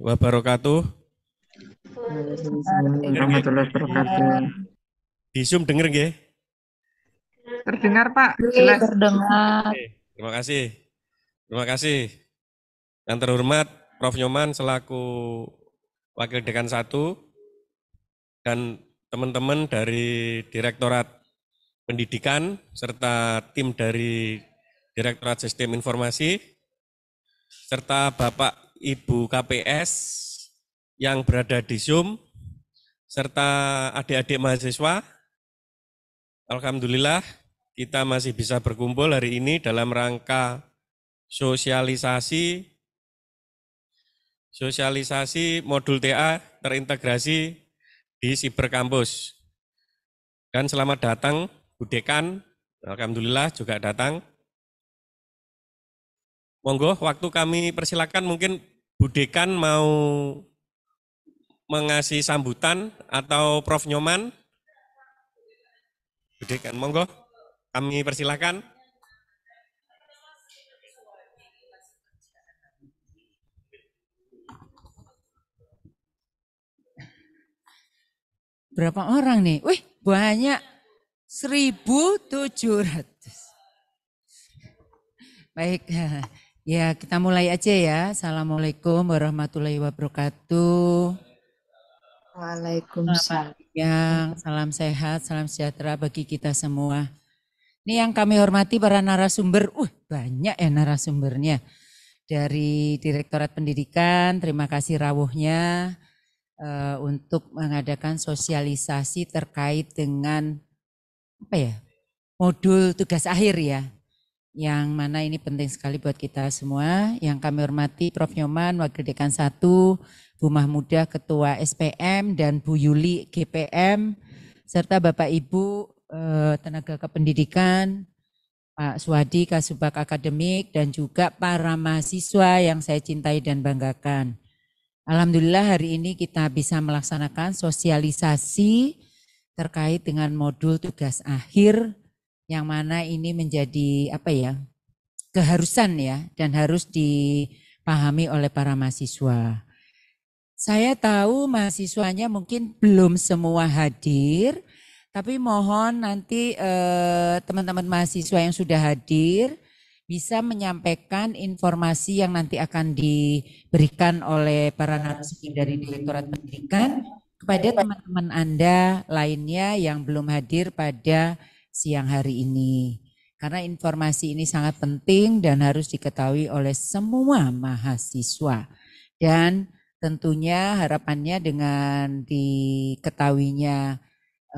wabarakatuh. Warahmatullahi wabarakatuh. Di Zoom denger nggih? Terdengar, Pak. Iya, Jelas. Terdengar. Terima kasih. Terima kasih. Yang terhormat Prof. Nyoman selaku Wakil Dekan 1 dan teman-teman dari Direktorat Pendidikan serta tim dari Direktorat Sistem Informasi serta Bapak Ibu KPS yang berada di Zoom, serta adik-adik mahasiswa. Alhamdulillah, kita masih bisa berkumpul hari ini dalam rangka sosialisasi sosialisasi modul TA terintegrasi di siber kampus. Dan selamat datang Bu Dekan, Alhamdulillah juga datang. Monggo, waktu kami persilakan mungkin Budekan mau mengasih sambutan atau Prof Nyoman? Budekan, monggo kami persilakan. Berapa orang nih? Wih, banyak. 1700. Baik. Ya, kita mulai aja ya. Assalamualaikum warahmatullahi wabarakatuh. Waalaikumsalam. Yang salam sehat, salam sejahtera bagi kita semua. Ini yang kami hormati para narasumber. Uh, banyak ya narasumbernya. Dari Direktorat Pendidikan, terima kasih rawuhnya uh, untuk mengadakan sosialisasi terkait dengan apa ya? Modul tugas akhir ya, yang mana ini penting sekali buat kita semua. Yang kami hormati Prof. Nyoman, Wakil Dekan 1, Bu Mahmudah, Ketua SPM, dan Bu Yuli, GPM, serta Bapak Ibu eh, Tenaga Kependidikan, Pak Suwadi, Kasubag Akademik, dan juga para mahasiswa yang saya cintai dan banggakan. Alhamdulillah hari ini kita bisa melaksanakan sosialisasi terkait dengan modul tugas akhir yang mana ini menjadi apa ya keharusan ya dan harus dipahami oleh para mahasiswa. Saya tahu mahasiswanya mungkin belum semua hadir, tapi mohon nanti eh, teman-teman eh, mahasiswa yang sudah hadir bisa menyampaikan informasi yang nanti akan diberikan oleh para narasumber dari Direktorat Pendidikan kepada teman-teman Anda lainnya yang belum hadir pada siang hari ini. Karena informasi ini sangat penting dan harus diketahui oleh semua mahasiswa. Dan tentunya harapannya dengan diketahuinya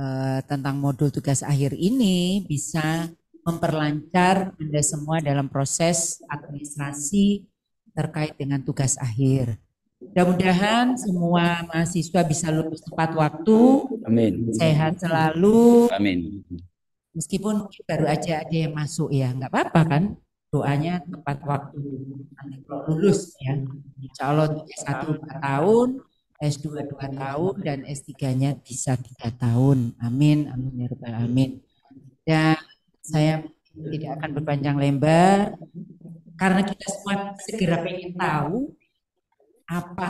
eh, tentang modul tugas akhir ini bisa memperlancar Anda semua dalam proses administrasi terkait dengan tugas akhir. Mudah-mudahan semua mahasiswa bisa lulus tepat waktu. Amin. Sehat selalu. Amin. Meskipun mungkin baru aja ada yang masuk ya, nggak apa-apa kan? Doanya tepat waktu. Nanti kalau lulus ya, Calon Allah S1 dua tahun, S2 dua tahun, dan S3-nya bisa tiga tahun. Amin, amin, ya rupanya. Amin. Dan saya tidak akan berpanjang lebar, karena kita semua segera ingin tahu apa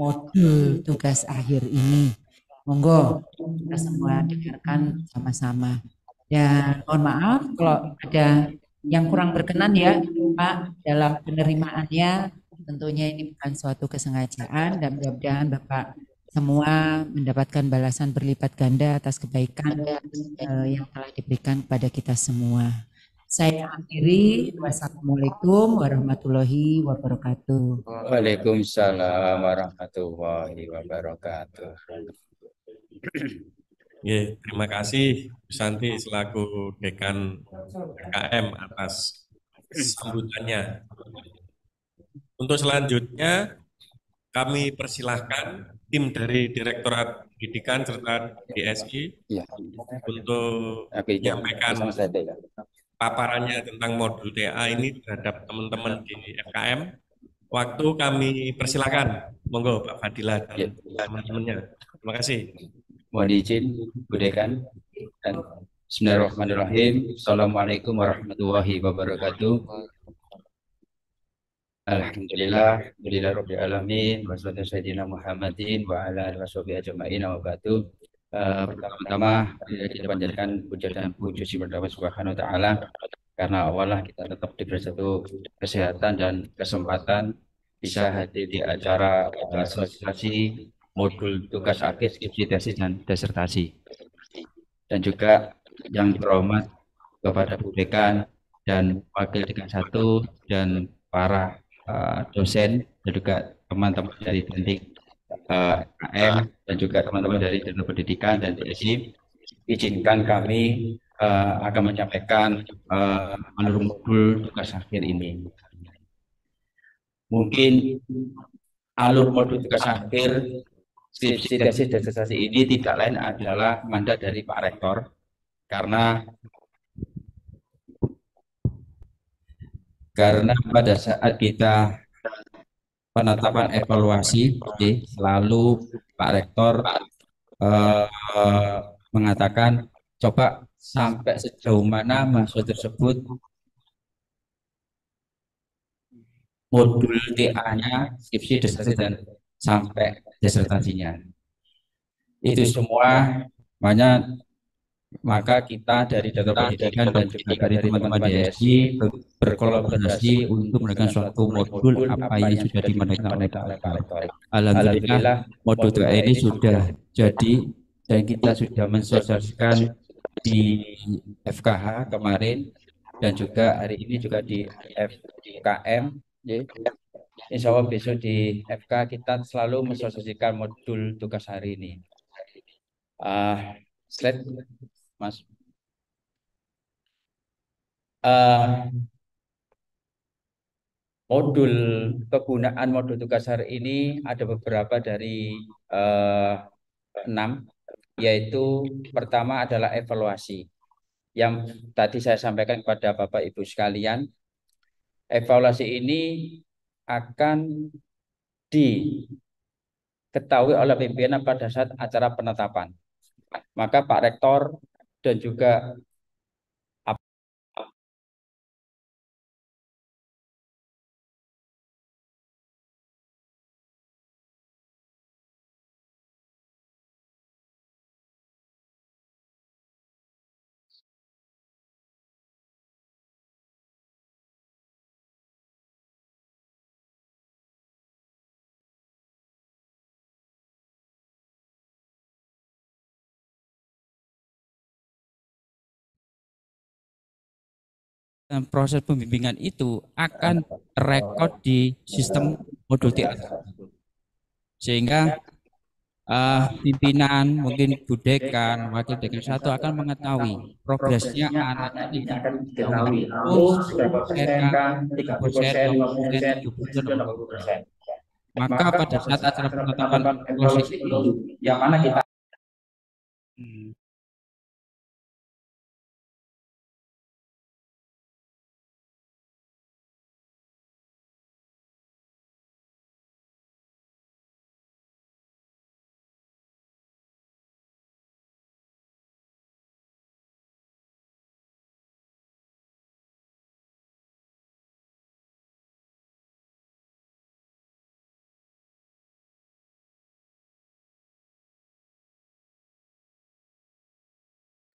modul tugas akhir ini. Monggo kita semua dengarkan sama-sama. Dan mohon maaf kalau ada yang kurang berkenan ya Pak dalam penerimaannya tentunya ini bukan suatu kesengajaan dan mudah-mudahan Bapak semua mendapatkan balasan berlipat ganda atas kebaikan eh, yang telah diberikan kepada kita semua. Saya akhiri. Wassalamualaikum warahmatullahi wabarakatuh. Waalaikumsalam warahmatullahi wabarakatuh. Ya, terima kasih Bu Santi selaku Dekan KKM atas sambutannya. Untuk selanjutnya, kami persilahkan tim dari Direktorat Pendidikan serta DSI ya. untuk Oke, iya. menyampaikan ya. paparannya tentang modul TA ini terhadap teman-teman di FKM. Waktu kami persilakan. Monggo Pak Fadila dan ya. teman-temannya. Terima kasih. Mohon izin, budekan. Dan Bismillahirrahmanirrahim. Assalamualaikum warahmatullahi wabarakatuh. Alhamdulillah, Alhamdulillah Rabbil Alamin, Wassalamualaikum sayyidina Muhammadin wa ala ala washabihi ajamain, wa eh, pertama-tama kita panjatkan puja dan puji si kepada Subhanahu wa taala karena awalah kita tetap diberi satu kesehatan dan kesempatan bisa hadir di acara sosialisasi modul tugas akhir skripsi tesis dan disertasi dan juga yang terhormat kepada Bu Dekan dan Wakil Dekan satu dan para uh, dosen dan juga teman-teman dari Dendik uh, eh, AM dan juga teman-teman dari Dinas Pendidikan dan DSI izinkan kami uh, akan menyampaikan uh, alur modul tugas akhir ini. Mungkin alur modul tugas akhir skripsi tesis disertasi ini tidak lain adalah mandat dari Pak Rektor karena karena pada saat kita penetapan evaluasi selalu Pak Rektor eh, mengatakan coba sampai sejauh mana mahasiswa tersebut modul TA-nya skripsi disertasi dan sampai disertasinya. Itu semua banyak ya. maka kita dari data pendidikan dan juga dari teman-teman DSI berkolaborasi untuk menekan suatu modul apa yang sudah dimenangkan oleh Alhamdulillah, Alhamdulillah modul dua ini sudah jadi dan kita sudah mensosialisasikan di FKH kemarin dan juga hari ini juga di FKM ya. Insya Allah besok di FK kita selalu mensosialisasikan modul tugas hari ini. Uh, slide, Mas. Uh, modul kegunaan modul tugas hari ini ada beberapa dari uh, enam, yaitu pertama adalah evaluasi. Yang tadi saya sampaikan kepada Bapak Ibu sekalian, evaluasi ini akan diketahui oleh pimpinan pada saat acara penetapan. Maka Pak Rektor dan juga Eh, proses pembimbingan itu akan rekod di sistem modul TA sehingga uh, pimpinan mungkin budekan wakil dekan satu akan mengetahui progresnya anak ini diketahui maka pada saat acara penetapan proses itu yang mana kita hmm.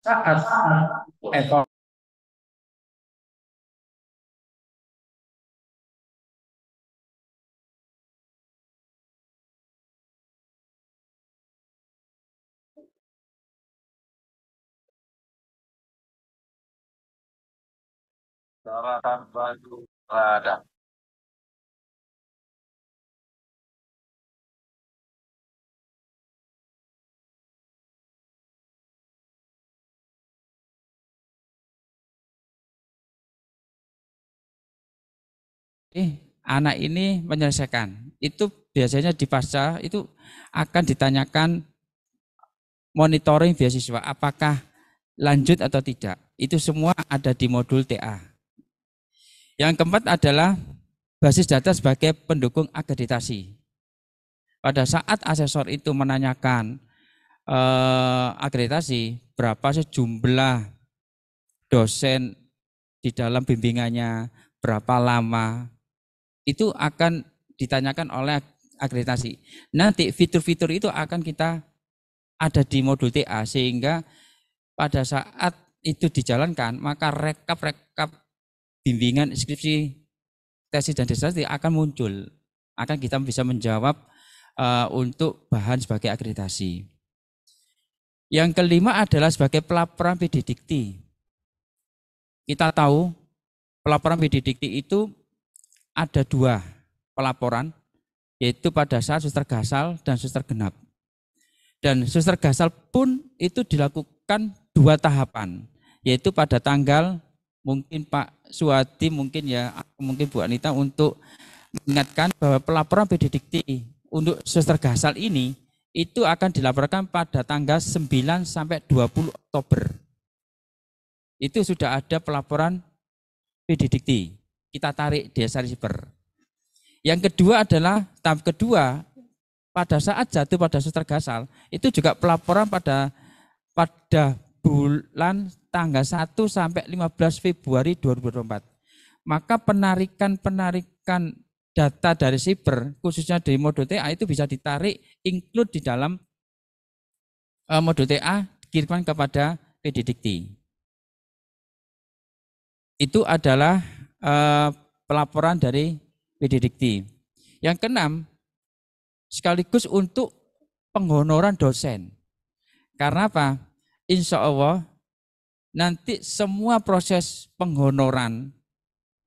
saat ekor Daratan batu ada eh anak ini menyelesaikan. Itu biasanya di pasca itu akan ditanyakan monitoring beasiswa apakah lanjut atau tidak. Itu semua ada di modul TA. Yang keempat adalah basis data sebagai pendukung akreditasi. Pada saat asesor itu menanyakan eh, akreditasi, berapa sejumlah dosen di dalam bimbingannya, berapa lama, itu akan ditanyakan oleh akreditasi. Nanti fitur-fitur itu akan kita ada di modul TA sehingga pada saat itu dijalankan maka rekap-rekap bimbingan skripsi tesis dan disertasi akan muncul akan kita bisa menjawab uh, untuk bahan sebagai akreditasi. Yang kelima adalah sebagai pelaporan pedidikti. Kita tahu pelaporan pedidikti itu ada dua pelaporan, yaitu pada saat suster gasal dan suster genap. Dan suster gasal pun itu dilakukan dua tahapan, yaitu pada tanggal mungkin Pak Suwati mungkin ya mungkin Bu Anita untuk mengingatkan bahwa pelaporan PDDikti untuk suster gasal ini itu akan dilaporkan pada tanggal 9 sampai 20 Oktober. Itu sudah ada pelaporan PDDikti kita tarik desa receiver. Yang kedua adalah tahap kedua pada saat jatuh pada suster gasal itu juga pelaporan pada pada bulan tanggal 1 sampai 15 Februari 2024. Maka penarikan-penarikan data dari siber khususnya dari modul TA itu bisa ditarik include di dalam eh, modul TA dikirimkan kepada PD Itu adalah Eh, pelaporan dari PD Dikti. Yang keenam, sekaligus untuk penghonoran dosen. Karena apa? Insya Allah nanti semua proses penghonoran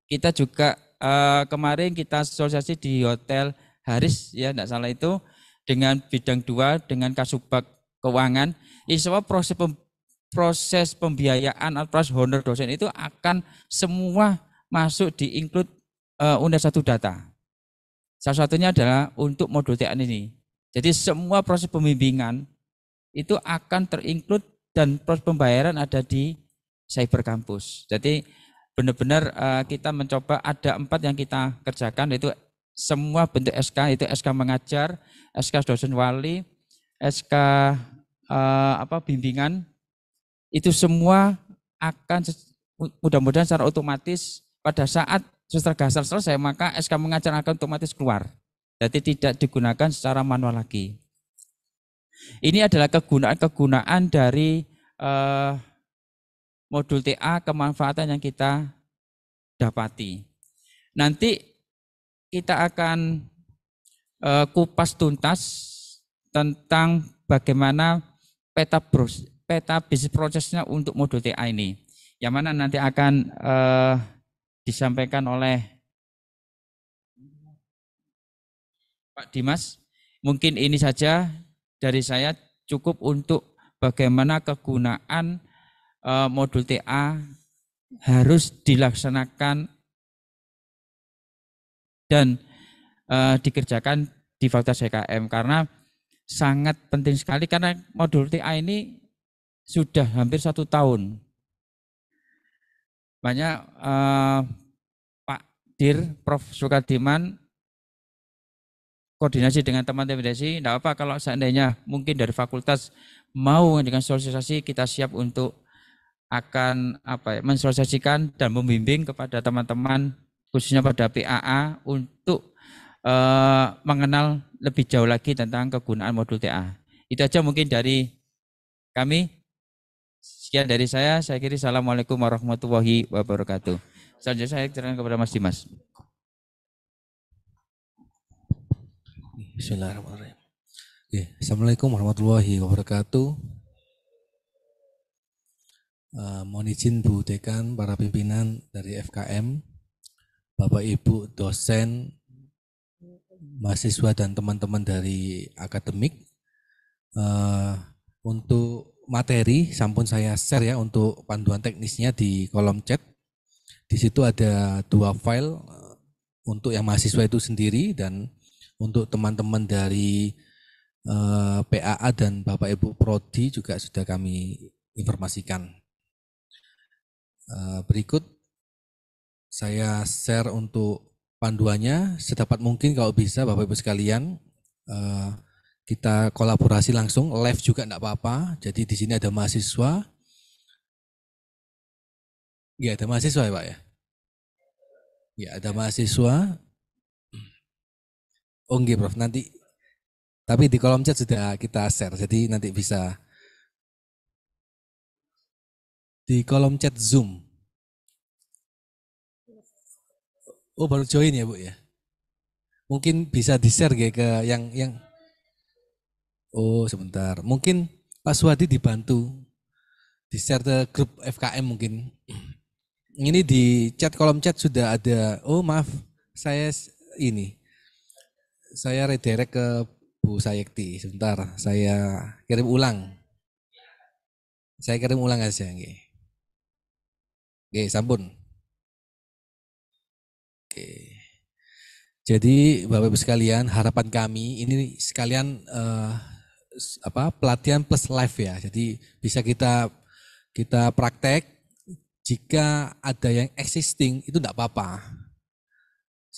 kita juga eh, kemarin kita asosiasi di hotel Haris ya tidak salah itu dengan bidang dua dengan kasubag keuangan insya Allah proses proses pembiayaan atau proses honor dosen itu akan semua masuk di include uh, eh, undang satu data. Salah satunya adalah untuk modul TN ini. Jadi semua proses pembimbingan itu akan terinclude dan proses pembayaran ada di cyber kampus. Jadi benar-benar uh, kita mencoba ada empat yang kita kerjakan yaitu semua bentuk SK itu SK mengajar, SK dosen wali, SK uh, eh, apa bimbingan itu semua akan mudah-mudahan secara otomatis pada saat suster gasar selesai, maka SK mengajar akan otomatis keluar. Jadi tidak digunakan secara manual lagi. Ini adalah kegunaan-kegunaan dari eh, modul TA kemanfaatan yang kita dapati. Nanti kita akan eh, kupas tuntas tentang bagaimana peta peta bisnis prosesnya untuk modul TA ini. Yang mana nanti akan eh, disampaikan oleh Pak Dimas. Mungkin ini saja dari saya cukup untuk bagaimana kegunaan eh, modul TA harus dilaksanakan dan eh, dikerjakan di Fakultas HKM karena sangat penting sekali karena modul TA ini sudah hampir satu tahun banyak eh, Pak Dir, Prof. Sukadiman koordinasi dengan teman teman desi. tidak apa kalau seandainya mungkin dari fakultas mau dengan sosialisasi kita siap untuk akan apa ya, mensosialisasikan dan membimbing kepada teman-teman khususnya pada PAA untuk e, mengenal lebih jauh lagi tentang kegunaan modul TA. Itu aja mungkin dari kami. Sekian dari saya. Saya kiri. Assalamualaikum warahmatullahi wabarakatuh. Selanjutnya saya ceritakan kepada Mas Dimas. Bismillahirrahmanirrahim. Oke, Assalamualaikum warahmatullahi wabarakatuh. Uh, mohon izin Bu Dekan, para pimpinan dari FKM, Bapak Ibu dosen, mahasiswa dan teman-teman dari akademik, uh, untuk materi sampun saya share ya untuk panduan teknisnya di kolom chat. Di situ ada dua file eh, untuk yang mahasiswa itu sendiri dan untuk teman-teman dari eh, PAA dan Bapak Ibu Prodi juga sudah kami informasikan. Eh, berikut saya share untuk panduannya sedapat mungkin kalau bisa Bapak Ibu sekalian kita kolaborasi langsung live juga enggak apa-apa. Jadi di sini ada mahasiswa. Ya, ada mahasiswa ya, Pak ya. Ya, ada mahasiswa. Oh, enggak, Prof. Nanti tapi di kolom chat sudah kita share. Jadi nanti bisa di kolom chat Zoom. Oh, baru join ya, Bu ya. Mungkin bisa di-share ya ke yang yang Oh sebentar, mungkin Pak Suwadi dibantu di share ke grup FKM mungkin. Ini di chat kolom chat sudah ada. Oh maaf, saya ini saya redirect ke Bu Sayekti. Sebentar, saya kirim ulang. Saya kirim ulang aja, Oke, Oke, sampun. Oke. Jadi Bapak Ibu sekalian, harapan kami ini sekalian uh, apa pelatihan plus live ya. Jadi bisa kita kita praktek jika ada yang existing itu tidak apa-apa.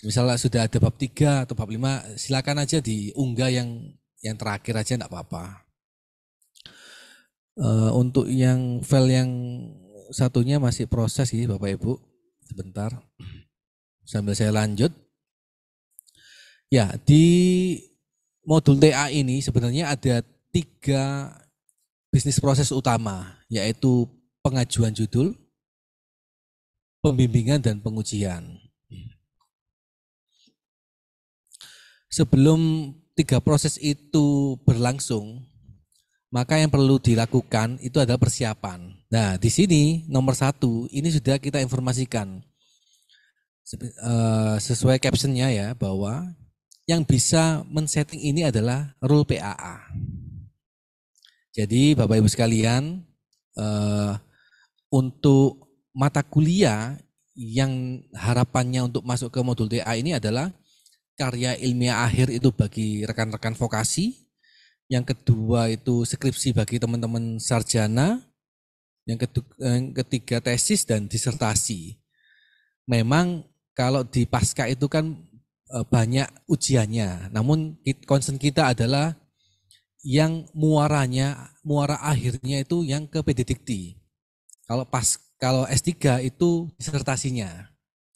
Misalnya sudah ada bab 3 atau bab 5, silakan aja diunggah yang yang terakhir aja tidak apa-apa. Eh, untuk yang file yang satunya masih proses sih Bapak Ibu. Sebentar. Sambil saya lanjut. Ya, di modul TA ini sebenarnya ada tiga bisnis proses utama, yaitu pengajuan judul, pembimbingan, dan pengujian. Sebelum tiga proses itu berlangsung, maka yang perlu dilakukan itu adalah persiapan. Nah, di sini nomor satu ini sudah kita informasikan eh, sesuai captionnya ya bahwa yang bisa men-setting ini adalah rule PAA. Jadi Bapak Ibu sekalian, uh, untuk mata kuliah yang harapannya untuk masuk ke modul TA ini adalah karya ilmiah akhir itu bagi rekan-rekan vokasi, yang kedua itu skripsi bagi teman-teman sarjana, yang, ketiga, yang ketiga tesis dan disertasi. Memang kalau di pasca itu kan Eh, banyak ujiannya. Namun concern kita adalah yang muaranya, muara akhirnya itu yang ke pedidikti. Kalau pas kalau S3 itu disertasinya.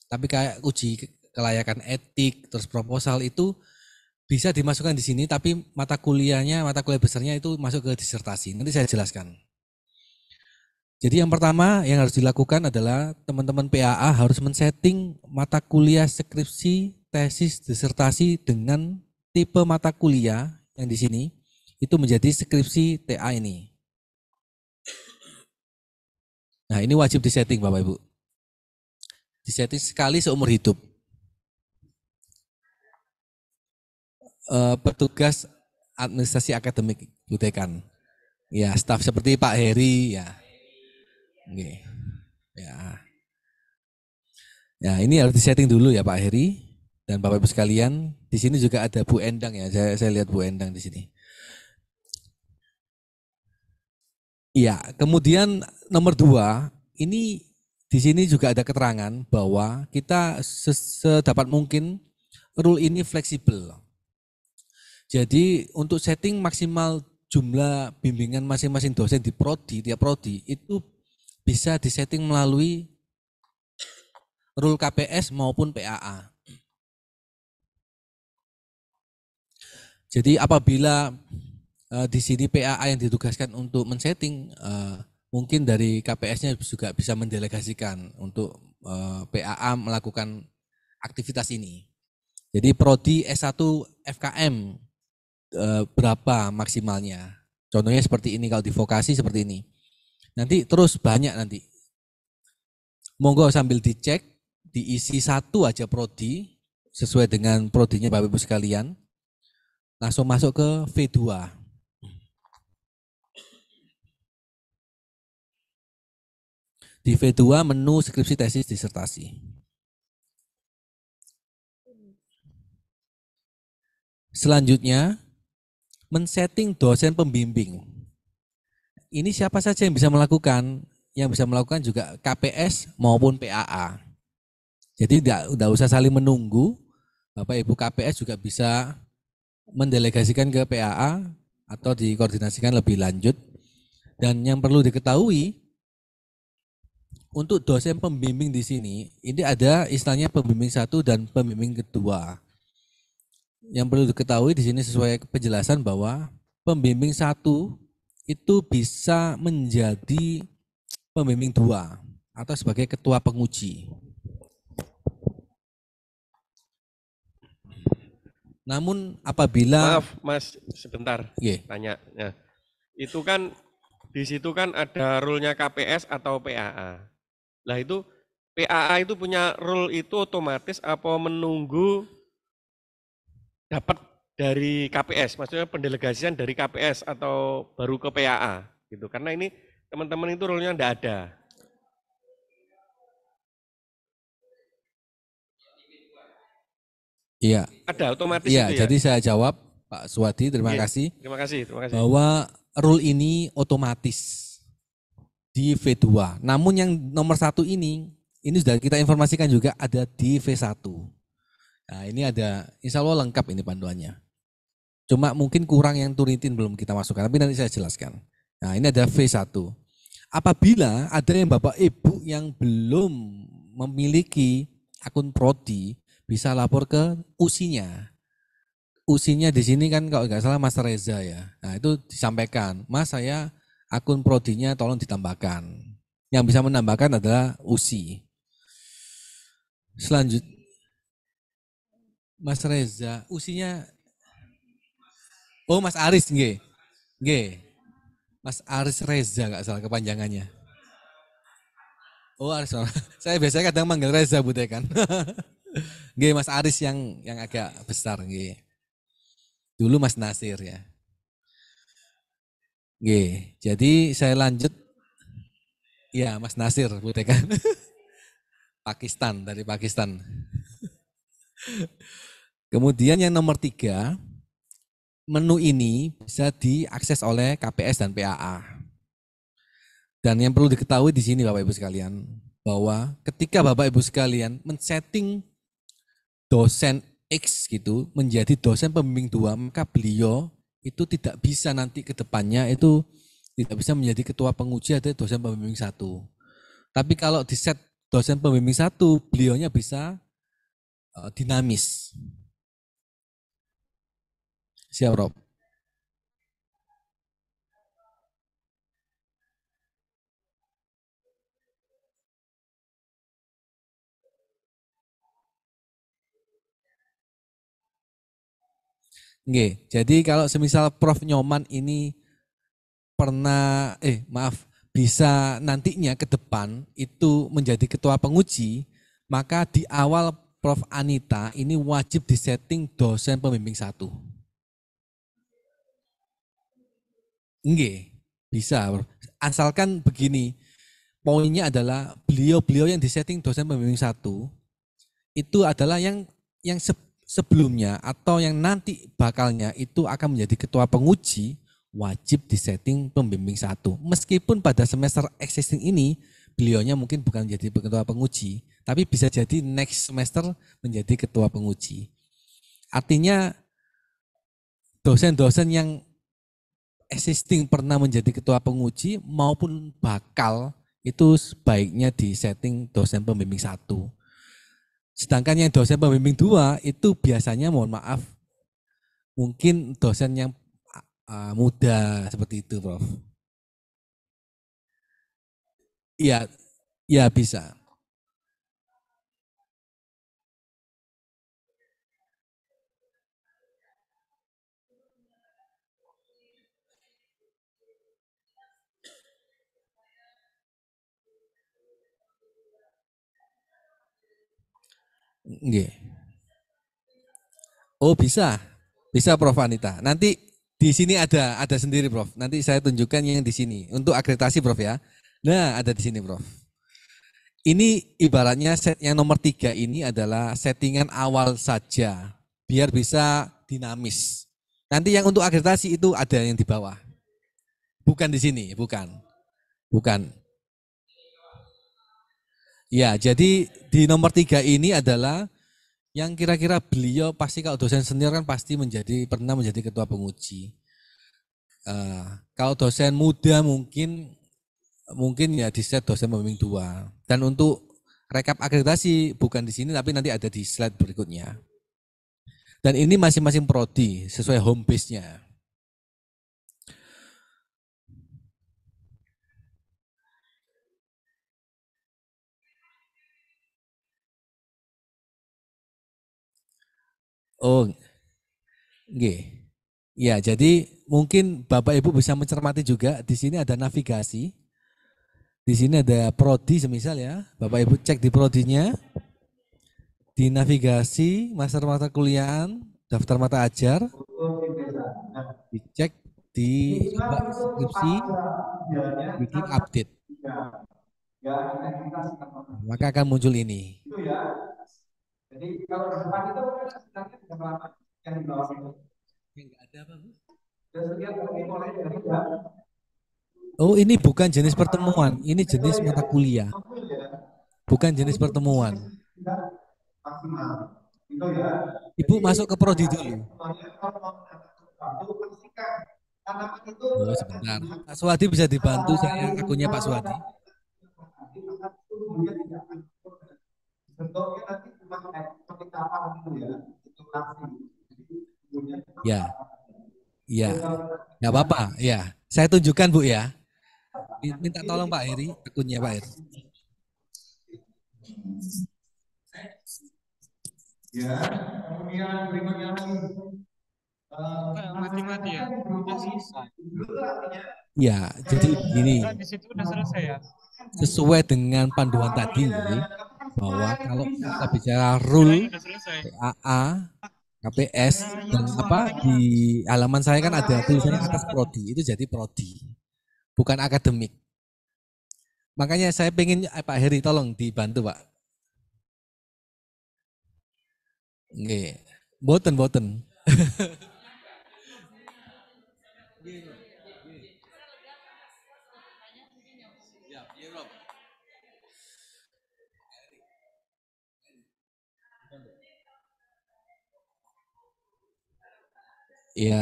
Tapi kayak uji kelayakan etik terus proposal itu bisa dimasukkan di sini tapi mata kuliahnya, mata kuliah besarnya itu masuk ke disertasi. Nanti saya jelaskan. Jadi yang pertama yang harus dilakukan adalah teman-teman PAA harus men-setting mata kuliah skripsi tesis disertasi dengan tipe mata kuliah yang di sini itu menjadi skripsi TA ini. Nah, ini wajib disetting Bapak Ibu. Disetting sekali seumur hidup. E, petugas administrasi akademik Bu Ya, staf seperti Pak Heri ya. Ya. Ya, ini harus disetting dulu ya Pak Heri dan Bapak Ibu sekalian, di sini juga ada Bu Endang ya. Saya saya lihat Bu Endang di sini. Iya, kemudian nomor dua, ini di sini juga ada keterangan bahwa kita sedapat mungkin rule ini fleksibel. Jadi untuk setting maksimal jumlah bimbingan masing-masing dosen di prodi, tiap prodi itu bisa disetting melalui rule KPS maupun PAA. Jadi apabila uh, di sini PAA yang ditugaskan untuk men-setting uh, mungkin dari KPS-nya juga bisa mendelegasikan untuk uh, eh, PAA melakukan aktivitas ini. Jadi prodi S1 FKM uh, berapa maksimalnya? Contohnya seperti ini kalau di vokasi seperti ini. Nanti terus banyak nanti. Monggo sambil dicek diisi satu aja prodi sesuai dengan prodinya Bapak Ibu sekalian Langsung masuk ke V2. Di V2 menu skripsi tesis disertasi. Selanjutnya, men-setting dosen pembimbing. Ini siapa saja yang bisa melakukan? Yang bisa melakukan juga KPS maupun PAA. Jadi tidak usah saling menunggu, Bapak Ibu KPS juga bisa mendelegasikan ke PAA atau dikoordinasikan lebih lanjut. Dan yang perlu diketahui untuk dosen pembimbing di sini, ini ada istilahnya pembimbing satu dan pembimbing kedua. Yang perlu diketahui di sini sesuai penjelasan bahwa pembimbing satu itu bisa menjadi pembimbing dua atau sebagai ketua penguji. Namun apabila Maaf, Mas, sebentar. Yeah. Tanya. Ya. itu kan di situ kan ada rule KPS atau PAA. Lah itu PAA itu punya rule itu otomatis apa menunggu dapat dari KPS, maksudnya pendelegasian dari KPS atau baru ke PAA gitu. Karena ini teman-teman itu rule-nya ada. Iya. Ada otomatis Iya, ya? jadi ya? saya jawab Pak Suwadi, terima Oke, iya, kasih. Terima kasih, terima kasih. Bahwa rule ini otomatis di V2. Namun yang nomor satu ini, ini sudah kita informasikan juga ada di V1. Nah ini ada, insya Allah lengkap ini panduannya. Cuma mungkin kurang yang turitin belum kita masukkan, tapi nanti saya jelaskan. Nah ini ada V1. Apabila ada yang Bapak Ibu yang belum memiliki akun prodi, bisa lapor ke usinya. Usinya di sini kan kalau nggak salah Mas Reza ya. Nah itu disampaikan, Mas saya akun prodinya tolong ditambahkan. Yang bisa menambahkan adalah usi. Selanjut, Mas Reza, usinya Oh Mas Aris nggih. Nggih. Mas Aris Reza nggak salah kepanjangannya. Oh Aris, saya biasanya kadang manggil Reza kan. G Mas Aris yang yang agak besar g. Dulu Mas Nasir ya. G. Jadi saya lanjut ya Mas Nasir Butekan. Pakistan dari Pakistan. Kemudian yang nomor tiga, menu ini bisa diakses oleh KPS dan PAA. Dan yang perlu diketahui di sini Bapak Ibu sekalian, bahwa ketika Bapak Ibu sekalian men-setting dosen X gitu menjadi dosen pembimbing dua maka beliau itu tidak bisa nanti ke depannya itu tidak bisa menjadi ketua penguji atau dosen pembimbing satu. Tapi kalau di set dosen pembimbing satu, beliaunya bisa uh, dinamis. Siap Rob. Oke, jadi kalau semisal Prof Nyoman ini pernah eh maaf, bisa nantinya ke depan itu menjadi ketua penguji, maka di awal Prof Anita ini wajib disetting dosen pembimbing satu. Oke, bisa. Asalkan begini, poinnya adalah beliau-beliau yang disetting dosen pembimbing satu itu adalah yang yang sebelumnya atau yang nanti bakalnya itu akan menjadi ketua penguji wajib di setting pembimbing satu. Meskipun pada semester existing ini beliaunya mungkin bukan menjadi ketua penguji, tapi bisa jadi next semester menjadi ketua penguji. Artinya dosen-dosen yang existing pernah menjadi ketua penguji maupun bakal itu sebaiknya di setting dosen pembimbing satu. Sedangkan yang dosen pembimbing dua itu biasanya mohon maaf mungkin dosen yang muda seperti itu, Prof. Iya, ya bisa. Nggih. Oh, bisa. Bisa Prof Anita. Nanti di sini ada ada sendiri Prof. Nanti saya tunjukkan yang di sini untuk akreditasi Prof ya. Nah, ada di sini Prof. Ini ibaratnya set yang nomor tiga ini adalah settingan awal saja biar bisa dinamis. Nanti yang untuk akreditasi itu ada yang di bawah. Bukan di sini, bukan. Bukan. Ya, jadi di nomor tiga ini adalah yang kira-kira beliau pasti kalau dosen senior kan pasti menjadi pernah menjadi ketua penguji. Uh, kalau dosen muda mungkin mungkin ya di set dosen pembimbing dua. Dan untuk rekap akreditasi bukan di sini tapi nanti ada di slide berikutnya. Dan ini masing-masing prodi sesuai home base-nya. Oh, oke. Ya, jadi mungkin Bapak Ibu bisa mencermati juga di sini ada navigasi. Di sini ada prodi semisal ya. Bapak Ibu cek di prodinya. Di navigasi master mata kuliah, daftar mata ajar. Dicek di skripsi, bikin update. Maka akan muncul ini. Jadi kalau depan itu kan sebenarnya sudah lama yang di bawah itu. Yang nggak ada apa bu? Oh ini bukan jenis pertemuan, ini jenis mata kuliah. Bukan jenis pertemuan. Ibu masuk ke prodi dulu. Oh, sebentar. Pak Suwadi bisa dibantu saya akunnya Pak Swadi. Iya. ya Ya. nggak Enggak apa-apa, ya. Saya tunjukkan Bu ya. Minta tolong Pak Heri akunnya Pak Heri. Ya, kemudian berikutnya lagi eh, mati-mati ya, Ya, jadi begini. Di situ selesai ya. Sesuai dengan panduan tadi, bahwa kalau kita bicara rule PAA, KPS nah, dan apa di kan. halaman saya kan ada nah, tulisannya atas prodi kan. itu jadi prodi bukan akademik. Makanya saya pengen eh, Pak Heri tolong dibantu Pak. Nggih. Boten boten. Iya,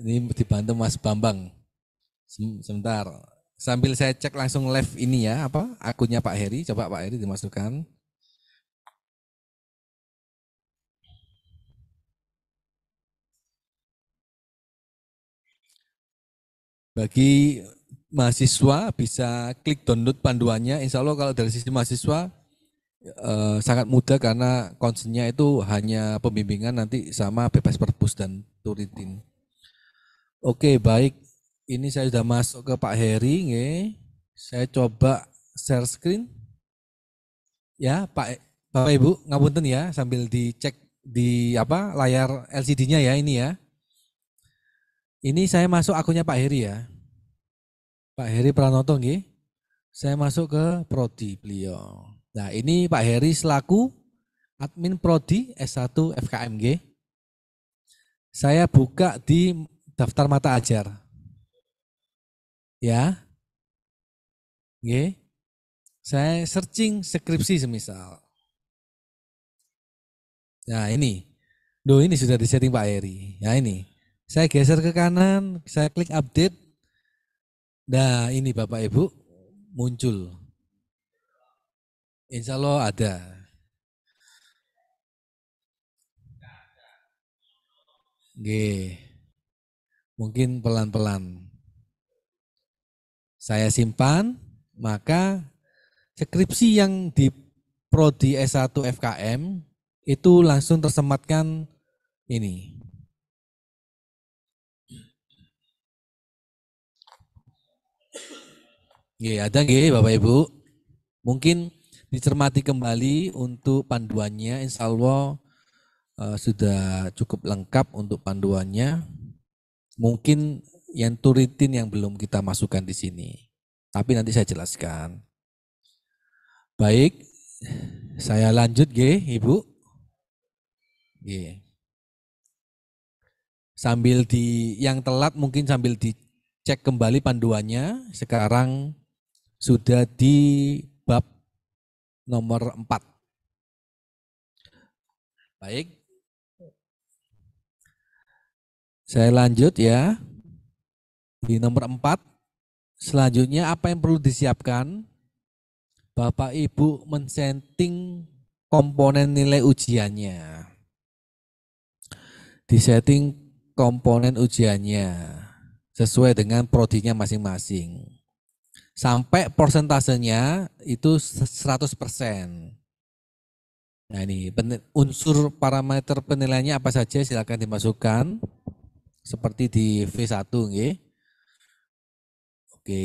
ini dibantu Mas Bambang. Sebentar, sambil saya cek langsung live ini ya, apa akunnya Pak Heri. Coba Pak Heri dimasukkan. Bagi mahasiswa bisa klik download panduannya. Insya Allah kalau dari sisi mahasiswa e, sangat mudah karena konsepnya itu hanya pembimbingan nanti sama bebas perpus dan turitin. Oke, baik. Ini saya sudah masuk ke Pak Heri, nge. Saya coba share screen. Ya, Pak e, Bapak Ibu, ngapunten ya sambil dicek di apa layar LCD-nya ya ini ya. Ini saya masuk akunnya Pak Heri ya. Pak Heri Pranoto nggih. Saya masuk ke prodi beliau. Nah, ini Pak Heri selaku admin prodi S1 FKMG. Saya buka di daftar mata ajar. Ya. Oke. Saya searching skripsi semisal. Nah, ini. Duh, ini sudah disetting Pak Heri. nah ini. Saya geser ke kanan, saya klik update. Nah, ini Bapak Ibu muncul Insya Allah ada. G. Mungkin pelan-pelan. Saya simpan, maka skripsi yang di prodi S1 FKM itu langsung tersematkan ini. G, ada G, Bapak Ibu. Mungkin dicermati kembali untuk panduannya. Insya Allah uh, eh, sudah cukup lengkap untuk panduannya. Mungkin yang turitin yang belum kita masukkan di sini. Tapi nanti saya jelaskan. Baik, saya lanjut G, Ibu. G. Sambil di yang telat mungkin sambil dicek kembali panduannya. Sekarang sudah di bab nomor 4. Baik. Saya lanjut ya. Di nomor 4, selanjutnya apa yang perlu disiapkan? Bapak Ibu men-setting komponen nilai ujiannya. Di-setting komponen ujiannya sesuai dengan prodinya masing-masing sampai persentasenya itu 100%. Nah ini unsur parameter penilaiannya apa saja silakan dimasukkan seperti di V1 nih Oke.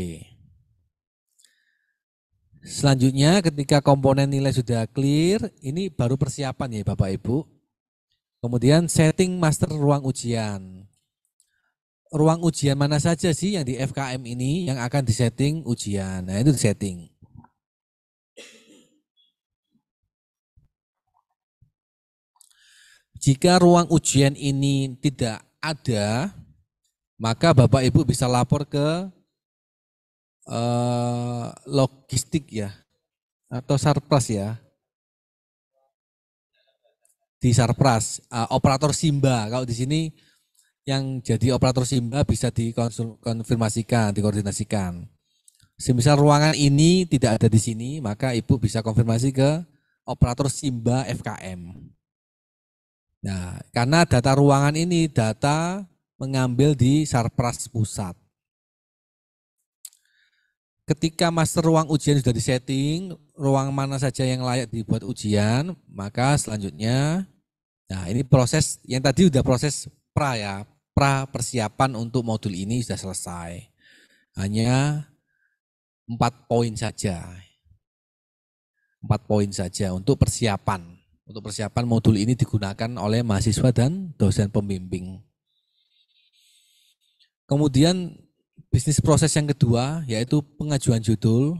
Selanjutnya ketika komponen nilai sudah clear, ini baru persiapan ya Bapak Ibu. Kemudian setting master ruang ujian ruang ujian mana saja sih yang di FKM ini yang akan disetting ujian. Nah, itu disetting. Jika ruang ujian ini tidak ada, maka Bapak Ibu bisa lapor ke eh, logistik ya atau sarpras ya. Di sarpras, eh, operator Simba. Kalau di sini yang jadi operator SIMBA bisa dikonfirmasikan, dikoordinasikan. Semisal ruangan ini tidak ada di sini, maka Ibu bisa konfirmasi ke operator SIMBA FKM. Nah, karena data ruangan ini data mengambil di Sarpras pusat. Ketika master ruang ujian sudah disetting, ruang mana saja yang layak dibuat ujian, maka selanjutnya, nah ini proses yang tadi sudah proses pra ya, pra persiapan untuk modul ini sudah selesai. Hanya empat poin saja. Empat poin saja untuk persiapan. Untuk persiapan modul ini digunakan oleh mahasiswa dan dosen pembimbing. Kemudian bisnis proses yang kedua yaitu pengajuan judul.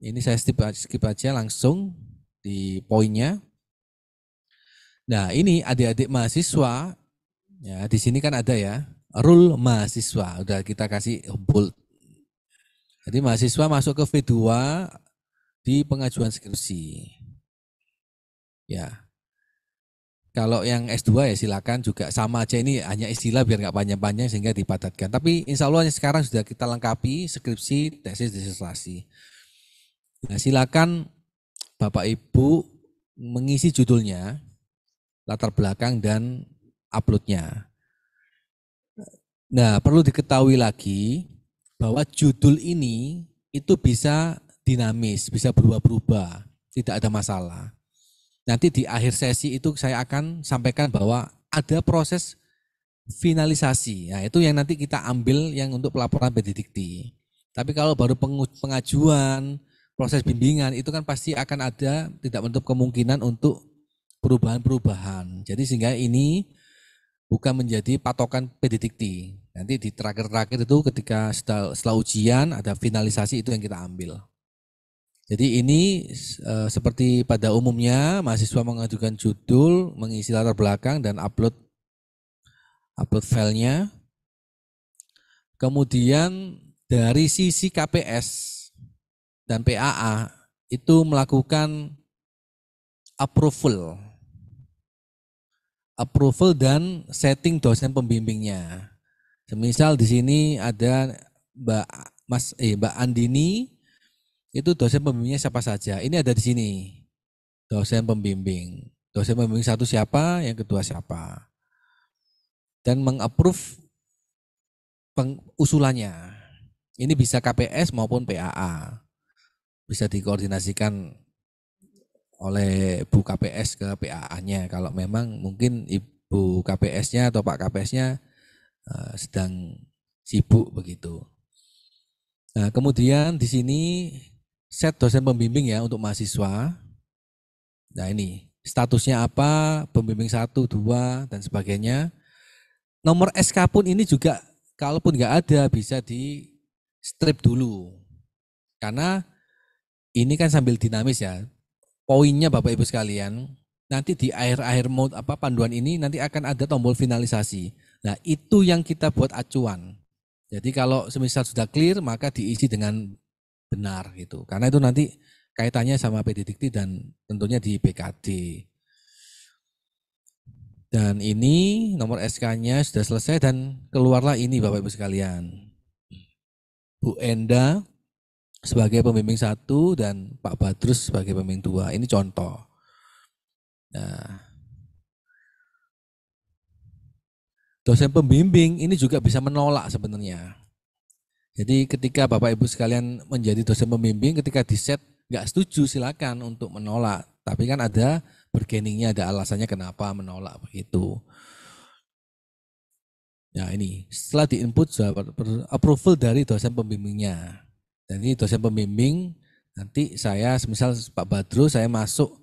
Ini saya skip, skip aja langsung di poinnya. Nah ini adik-adik mahasiswa Ya, di sini kan ada ya, rule mahasiswa. Udah kita kasih bold. Jadi mahasiswa masuk ke V2 di pengajuan skripsi. Ya. Kalau yang S2 ya silakan juga sama aja ini hanya istilah biar nggak panjang-panjang sehingga dipadatkan. Tapi insya Allah sekarang sudah kita lengkapi skripsi, tesis, disertasi. Nah silakan Bapak Ibu mengisi judulnya, latar belakang dan uploadnya. Nah, perlu diketahui lagi bahwa judul ini itu bisa dinamis, bisa berubah-berubah, tidak ada masalah. Nanti di akhir sesi itu saya akan sampaikan bahwa ada proses finalisasi. Nah, itu yang nanti kita ambil yang untuk pelaporan bedidikti. Tapi kalau baru pengajuan, proses bimbingan itu kan pasti akan ada tidak menutup kemungkinan untuk perubahan-perubahan. Jadi sehingga ini bukan menjadi patokan pedidikti. Nanti di terakhir-terakhir itu ketika setelah, setelah ujian ada finalisasi itu yang kita ambil. Jadi ini e, seperti pada umumnya mahasiswa mengajukan judul, mengisi latar belakang dan upload upload filenya. Kemudian dari sisi KPS dan PAA itu melakukan approval approval dan setting dosen pembimbingnya. Semisal di sini ada Mbak Mas eh Mbak Andini itu dosen pembimbingnya siapa saja. Ini ada di sini. Dosen pembimbing. Dosen pembimbing satu siapa, yang kedua siapa. Dan mengapprove usulannya. Ini bisa KPS maupun PAA. Bisa dikoordinasikan oleh Bu KPS ke PAA-nya kalau memang mungkin Ibu KPS-nya atau Pak KPS-nya uh, eh, sedang sibuk begitu. Nah, kemudian di sini set dosen pembimbing ya untuk mahasiswa. Nah, ini statusnya apa, pembimbing 1, 2 dan sebagainya. Nomor SK pun ini juga kalaupun nggak ada bisa di strip dulu. Karena ini kan sambil dinamis ya poinnya Bapak Ibu sekalian, nanti di akhir-akhir mode apa panduan ini nanti akan ada tombol finalisasi. Nah, itu yang kita buat acuan. Jadi kalau semisal sudah clear maka diisi dengan benar gitu. Karena itu nanti kaitannya sama PD Dikti dan tentunya di BKD. Dan ini nomor SK-nya sudah selesai dan keluarlah ini Bapak Ibu sekalian. Bu Enda sebagai pembimbing satu dan Pak Badrus sebagai pembimbing dua. Ini contoh. Nah, dosen pembimbing ini juga bisa menolak sebenarnya. Jadi ketika Bapak Ibu sekalian menjadi dosen pembimbing, ketika di set nggak setuju silakan untuk menolak. Tapi kan ada bergeningnya, ada alasannya kenapa menolak begitu. Nah ini setelah diinput sudah approval dari dosen pembimbingnya. Jadi dosen pembimbing nanti saya semisal Pak Badrus saya masuk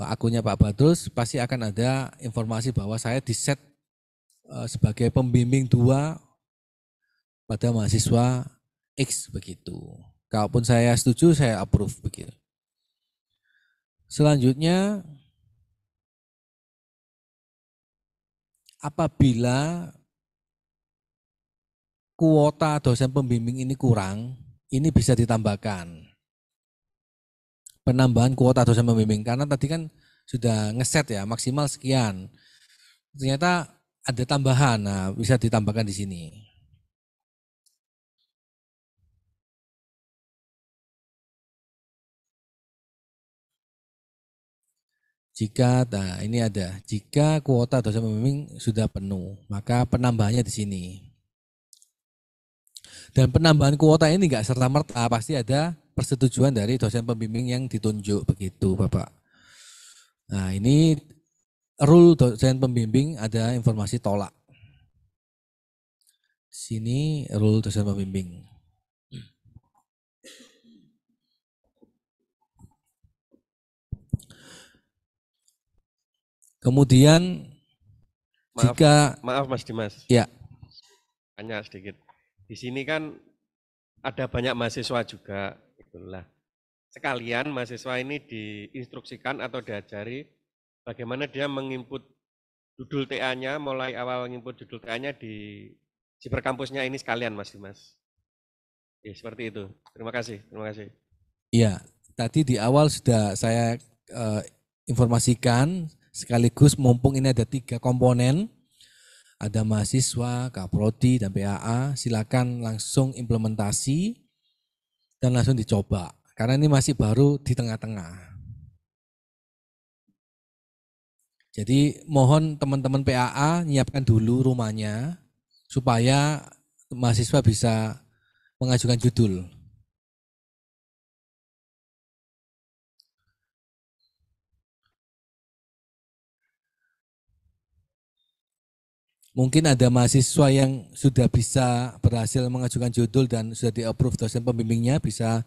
eh, akunnya Pak Badrus pasti akan ada informasi bahwa saya di set eh, sebagai pembimbing dua pada mahasiswa X begitu. Kalaupun saya setuju saya approve begitu. Selanjutnya apabila kuota dosen pembimbing ini kurang, ini bisa ditambahkan penambahan kuota dosen pembimbing karena tadi kan sudah ngeset ya maksimal sekian ternyata ada tambahan nah bisa ditambahkan di sini jika nah ini ada jika kuota dosen pembimbing sudah penuh maka penambahannya di sini dan penambahan kuota ini nggak serta merta pasti ada persetujuan dari dosen pembimbing yang ditunjuk begitu, Bapak. Nah, ini rule dosen pembimbing ada informasi tolak. sini rule dosen pembimbing. Kemudian maaf, jika maaf Mas Dimas. Ya. Hanya sedikit di sini kan ada banyak mahasiswa juga. Itulah. Sekalian mahasiswa ini diinstruksikan atau diajari bagaimana dia menginput judul TA-nya, mulai awal menginput judul TA-nya di siber kampusnya ini sekalian Mas Dimas. Ya, seperti itu. Terima kasih, terima kasih. Iya, tadi di awal sudah saya uh, informasikan sekaligus mumpung ini ada tiga komponen ada mahasiswa, kaprodi, dan PAA, silakan langsung implementasi dan langsung dicoba. Karena ini masih baru di tengah-tengah. Jadi mohon teman-teman PAA nyiapkan dulu rumahnya supaya mahasiswa bisa mengajukan judul. mungkin ada mahasiswa yang sudah bisa berhasil mengajukan judul dan sudah di approve dosen pembimbingnya bisa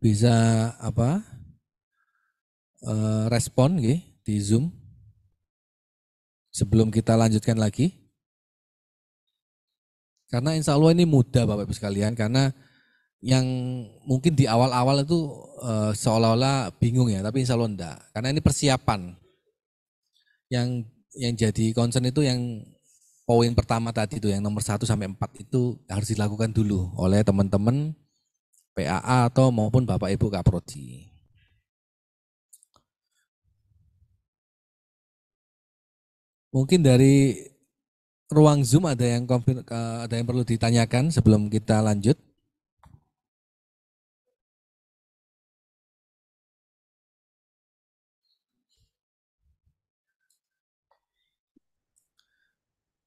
bisa apa uh, respon gitu di zoom sebelum kita lanjutkan lagi karena insya Allah ini mudah bapak ibu sekalian karena yang mungkin di awal-awal itu uh, seolah-olah bingung ya tapi insya Allah enggak karena ini persiapan yang yang jadi concern itu yang poin pertama tadi itu yang nomor 1 sampai 4 itu harus dilakukan dulu oleh teman-teman PAA atau maupun Bapak Ibu Kaprodi. Mungkin dari ruang Zoom ada yang eh, ada yang perlu ditanyakan sebelum kita lanjut.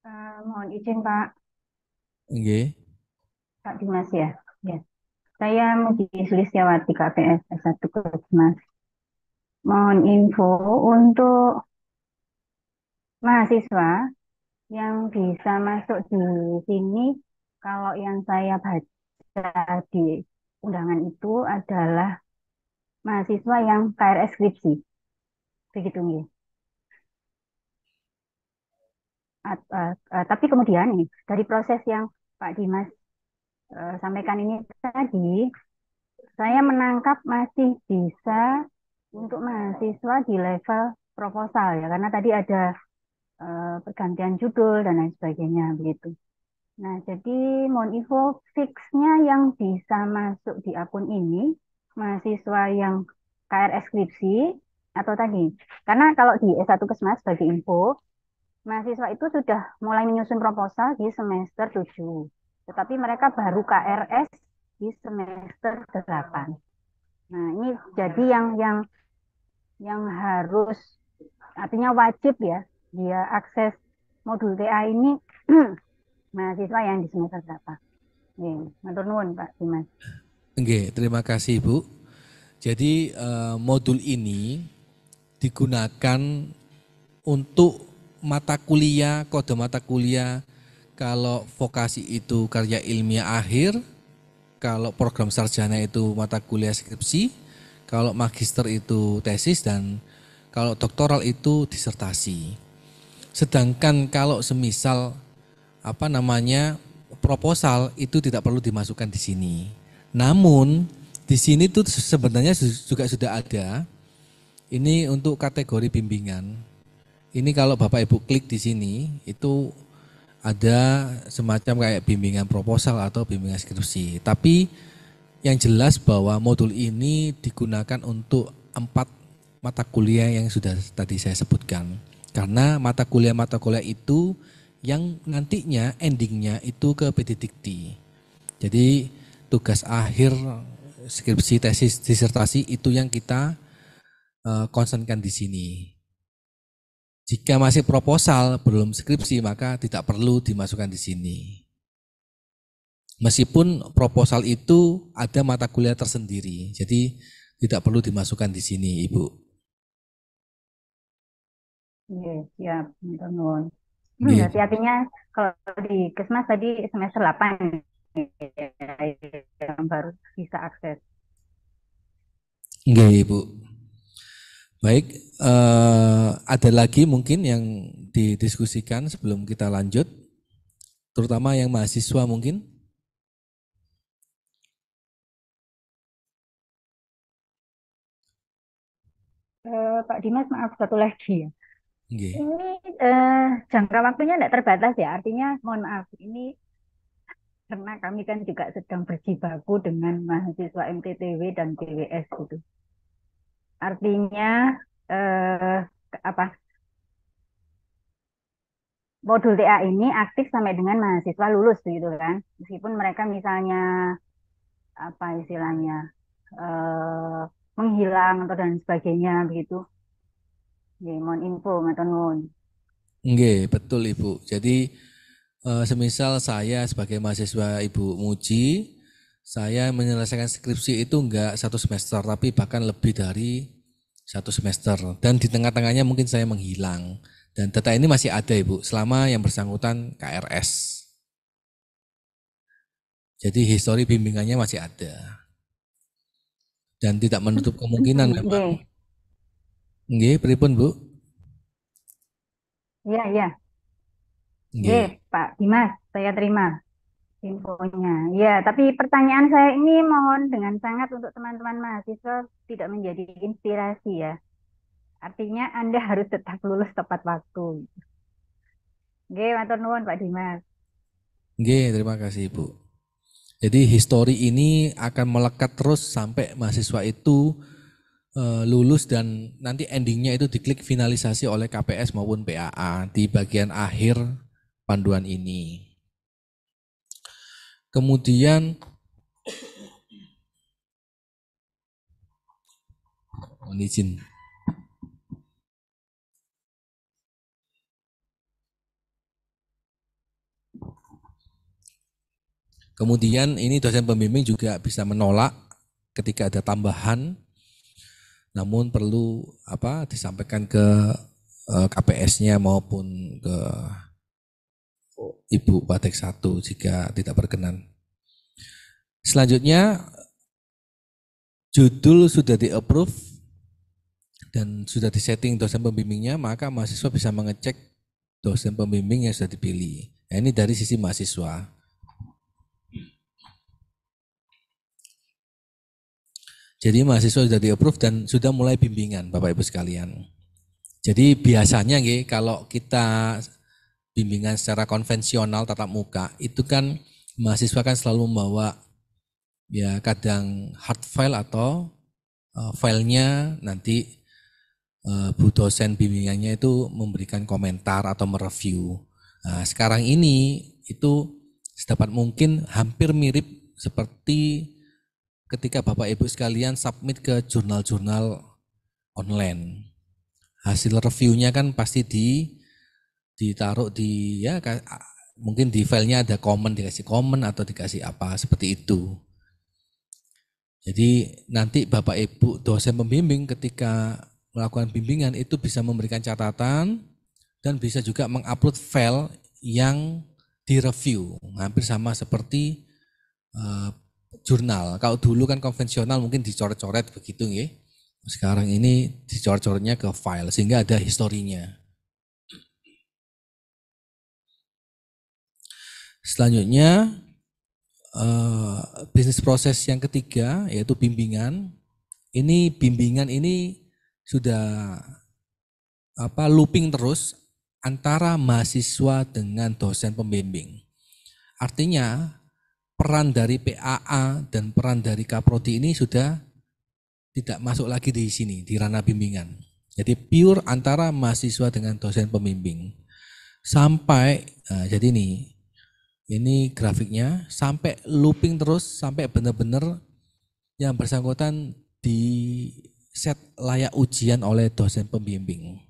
Eh, mohon izin Pak. Oke. Pak Dimas ya. ya. Saya Mugi Sulistiawati KPS S1 Mas. Mohon info untuk mahasiswa yang bisa masuk di sini kalau yang saya baca di undangan itu adalah mahasiswa yang KRS skripsi. Begitu nih. Eh, eh, tapi kemudian nih dari proses yang Pak Dimas uh, sampaikan ini tadi, saya menangkap masih bisa untuk mahasiswa di level proposal ya, karena tadi ada uh, pergantian judul dan lain sebagainya begitu. Nah, jadi mohon info fixnya yang bisa masuk di akun ini mahasiswa yang KRS skripsi atau tadi. Karena kalau di S1 Kesmas sebagai info, mahasiswa itu sudah mulai menyusun proposal di semester 7. Tetapi mereka baru KRS di semester 8. Nah, ini jadi yang yang yang harus artinya wajib ya dia akses modul TA ini mahasiswa yang di semester 8. Nggih, matur nuwun Pak Dimas. Nggih, terima kasih Bu. Jadi uh, modul ini digunakan untuk mata kuliah, kode mata kuliah, kalau vokasi itu karya ilmiah akhir, kalau program sarjana itu mata kuliah skripsi, kalau magister itu tesis dan kalau doktoral itu disertasi. Sedangkan kalau semisal apa namanya proposal itu tidak perlu dimasukkan di sini. Namun di sini tuh sebenarnya juga sudah ada ini untuk kategori bimbingan ini kalau Bapak Ibu klik di sini itu ada semacam kayak bimbingan proposal atau bimbingan skripsi. Tapi yang jelas bahwa modul ini digunakan untuk empat mata kuliah yang sudah tadi saya sebutkan. Karena mata kuliah-mata kuliah itu yang nantinya endingnya itu ke pedidikti. Jadi tugas akhir skripsi, tesis, disertasi itu yang kita konsenkan eh, di sini. Jika masih proposal, belum skripsi, maka tidak perlu dimasukkan di sini. Meskipun proposal itu ada mata kuliah tersendiri, jadi tidak perlu dimasukkan di sini, Ibu. Iya, siap. Hmm, yeah. berarti artinya kalau di Kesmas tadi semester 8 ya, yang baru bisa akses. Enggak, Ibu. Baik, eh, ada lagi mungkin yang didiskusikan sebelum kita lanjut, terutama yang mahasiswa mungkin. Eh, Pak Dimas, maaf satu lagi ya. Okay. Ini eh, jangka waktunya tidak terbatas ya, artinya mohon maaf ini karena kami kan juga sedang berjibaku dengan mahasiswa MTTW dan TWs gitu. Artinya eh, apa? Modul TA ini aktif sampai dengan mahasiswa lulus gitu kan. Meskipun mereka misalnya apa istilahnya eh, menghilang atau dan sebagainya begitu. ya mohon info atau nuwun. Nggih, betul Ibu. Jadi eh, semisal saya sebagai mahasiswa Ibu Muji saya menyelesaikan skripsi itu enggak satu semester, tapi bahkan lebih dari satu semester. Dan di tengah-tengahnya mungkin saya menghilang. Dan data ini masih ada Ibu, selama yang bersangkutan KRS. Jadi histori bimbingannya masih ada. Dan tidak menutup kemungkinan memang. Nggih, pripun, Bu? Iya, iya. Nggih, Pak Dimas, saya terima. Infonya, ya. Tapi pertanyaan saya ini mohon dengan sangat untuk teman-teman mahasiswa tidak menjadi inspirasi ya. Artinya Anda harus tetap lulus tepat waktu. Oke, matur nuwun Pak Dimas. Oke, terima kasih Ibu. Jadi histori ini akan melekat terus sampai mahasiswa itu eh, lulus dan nanti endingnya itu diklik finalisasi oleh KPS maupun PAA di bagian akhir panduan ini kemudian mohon izin Kemudian ini dosen pembimbing juga bisa menolak ketika ada tambahan namun perlu apa disampaikan ke eh, KPS-nya maupun ke Ibu Batik satu jika tidak berkenan. Selanjutnya judul sudah di approve dan sudah di setting dosen pembimbingnya, maka mahasiswa bisa mengecek dosen pembimbing yang sudah dipilih. Nah, ini dari sisi mahasiswa. Jadi mahasiswa sudah di approve dan sudah mulai bimbingan Bapak Ibu sekalian. Jadi biasanya nge, kalau kita bimbingan secara konvensional tatap muka itu kan mahasiswa kan selalu membawa ya kadang hard file atau uh, filenya nanti uh, bu dosen bimbingannya itu memberikan komentar atau mereview. Nah, sekarang ini itu sedapat mungkin hampir mirip seperti ketika Bapak Ibu sekalian submit ke jurnal-jurnal online. Hasil reviewnya kan pasti di ditaruh di ya mungkin di filenya ada komen dikasih komen atau dikasih apa seperti itu jadi nanti bapak ibu dosen pembimbing ketika melakukan bimbingan itu bisa memberikan catatan dan bisa juga mengupload file yang direview hampir sama seperti uh, jurnal kalau dulu kan konvensional mungkin dicoret-coret begitu ya sekarang ini dicoret-coretnya ke file sehingga ada historinya Selanjutnya uh, bisnis proses yang ketiga yaitu bimbingan. Ini bimbingan ini sudah apa looping terus antara mahasiswa dengan dosen pembimbing. Artinya peran dari PAA dan peran dari Kaprodi ini sudah tidak masuk lagi di sini di ranah bimbingan. Jadi pure antara mahasiswa dengan dosen pembimbing. Sampai nah, jadi ini ini grafiknya sampai looping terus sampai benar-benar yang bersangkutan di set layak ujian oleh dosen pembimbing.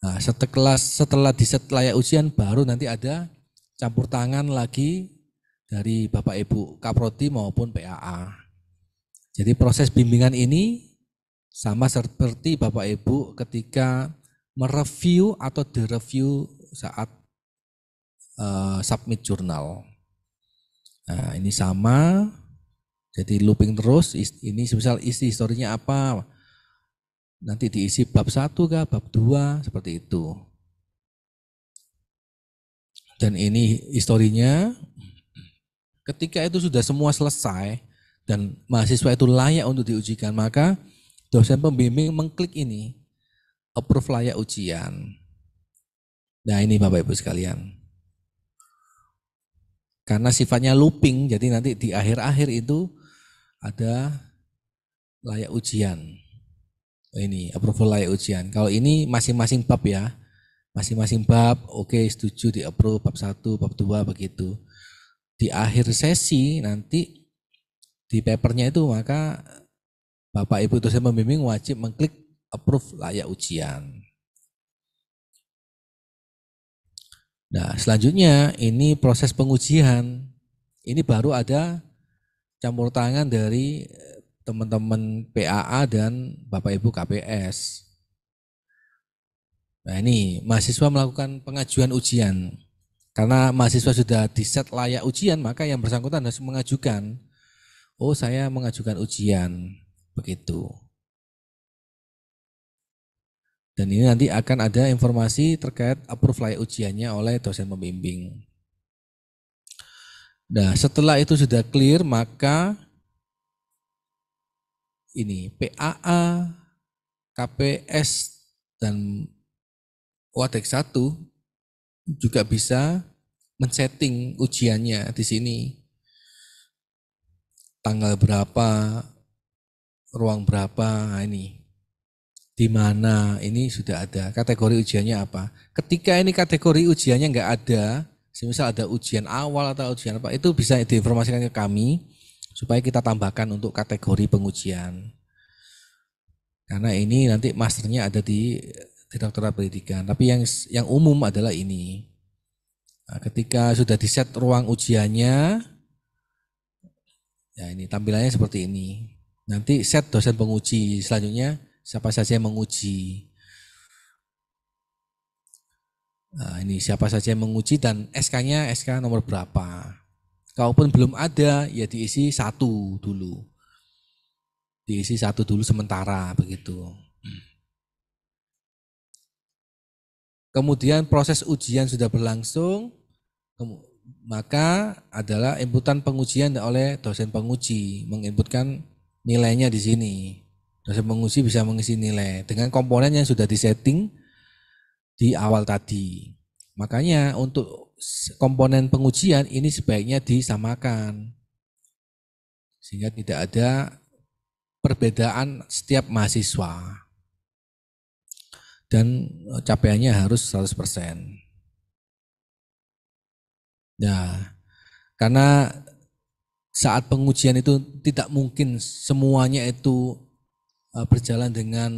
Nah, setelah setelah di set layak ujian baru nanti ada campur tangan lagi dari Bapak Ibu Kaprodi maupun PAA. Jadi proses bimbingan ini sama seperti Bapak Ibu ketika mereview atau direview saat Eh, submit jurnal. Nah, ini sama. Jadi looping terus ini misal isi historinya apa? Nanti diisi bab satu kah, bab dua seperti itu. Dan ini historinya ketika itu sudah semua selesai dan mahasiswa itu layak untuk diujikan, maka dosen pembimbing mengklik ini approve layak ujian. Nah, ini Bapak Ibu sekalian. Karena sifatnya looping, jadi nanti di akhir-akhir itu ada layak ujian. Ini approval layak ujian. Kalau ini masing-masing bab ya. Masing-masing bab, oke okay, setuju di approve bab satu, bab dua begitu. Di akhir sesi nanti di papernya itu maka Bapak Ibu dosen pembimbing wajib mengklik approve layak ujian. Nah, selanjutnya ini proses pengujian. Ini baru ada campur tangan dari teman-teman PAA dan Bapak Ibu KPS. Nah, ini mahasiswa melakukan pengajuan ujian. Karena mahasiswa sudah di set layak ujian, maka yang bersangkutan harus mengajukan. Oh, saya mengajukan ujian. Begitu. Dan ini nanti akan ada informasi terkait approve layak ujiannya oleh dosen pembimbing. Nah, setelah itu sudah clear, maka ini PAA, KPS, dan Watek 1 juga bisa men-setting ujiannya di sini. Tanggal berapa, ruang berapa, nah ini di mana ini sudah ada kategori ujiannya apa. Ketika ini kategori ujiannya nggak ada, misal ada ujian awal atau ujian apa, itu bisa diinformasikan ke kami supaya kita tambahkan untuk kategori pengujian. Karena ini nanti masternya ada di direktorat pendidikan, tapi yang yang umum adalah ini. Nah, ketika sudah di set ruang ujiannya, ya ini tampilannya seperti ini. Nanti set dosen penguji selanjutnya siapa saja yang menguji. Nah, ini siapa saja yang menguji dan SK-nya SK nomor berapa. Kalaupun belum ada, ya diisi satu dulu. Diisi satu dulu sementara begitu. Hmm. Kemudian proses ujian sudah berlangsung, maka adalah inputan pengujian oleh dosen penguji menginputkan nilainya di sini. Dosen menguji bisa mengisi nilai dengan komponen yang sudah disetting di awal tadi. Makanya untuk komponen pengujian ini sebaiknya disamakan. Sehingga tidak ada perbedaan setiap mahasiswa. Dan e, capaiannya harus 100%. Nah, ya, karena saat pengujian itu tidak mungkin semuanya itu Eh, berjalan dengan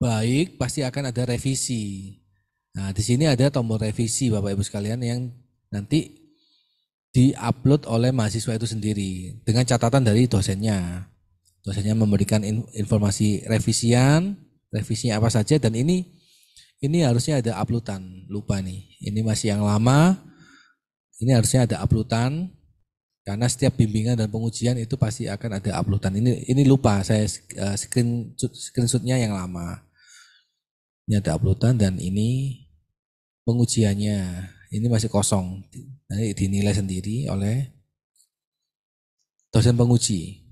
baik pasti akan ada revisi. Nah, di sini ada tombol revisi Bapak Ibu sekalian yang nanti diupload oleh mahasiswa itu sendiri dengan catatan dari dosennya. Dosennya memberikan informasi revisian, revisinya apa saja dan ini ini harusnya ada uploadan. Lupa nih. Ini masih yang lama. Ini harusnya ada uploadan karena setiap bimbingan dan pengujian itu pasti akan ada uploadan. Ini ini lupa saya eh, screen screenshotnya yang lama. Ini ada uploadan dan ini pengujiannya. Ini masih kosong. Nanti dinilai sendiri oleh dosen penguji.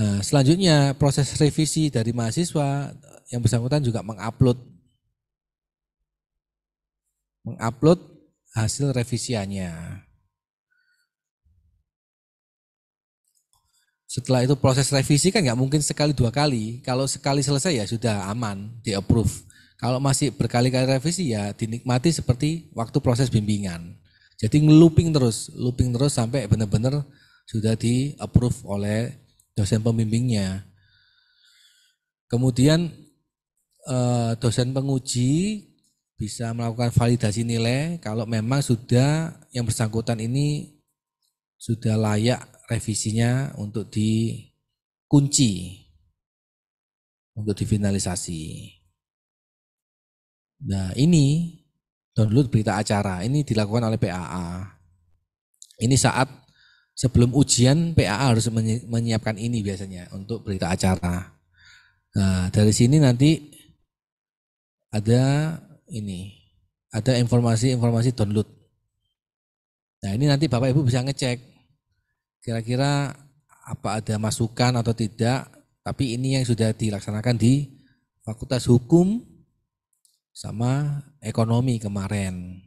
Nah, selanjutnya proses revisi dari mahasiswa yang bersangkutan juga mengupload mengupload hasil revisiannya. Setelah itu proses revisi kan nggak mungkin sekali dua kali. Kalau sekali selesai ya sudah aman, di approve. Kalau masih berkali-kali revisi ya dinikmati seperti waktu proses bimbingan. Jadi looping terus, looping terus sampai benar-benar sudah di approve oleh dosen pembimbingnya. Kemudian eh, dosen penguji bisa melakukan validasi nilai kalau memang sudah yang bersangkutan ini sudah layak revisinya untuk dikunci, untuk difinalisasi. Nah ini download berita acara, ini dilakukan oleh PAA. Ini saat sebelum ujian PAA harus menyiapkan ini biasanya untuk berita acara. Nah dari sini nanti ada ini, ada informasi-informasi download. Nah ini nanti Bapak Ibu bisa ngecek kira-kira apa ada masukan atau tidak, tapi ini yang sudah dilaksanakan di Fakultas Hukum sama Ekonomi kemarin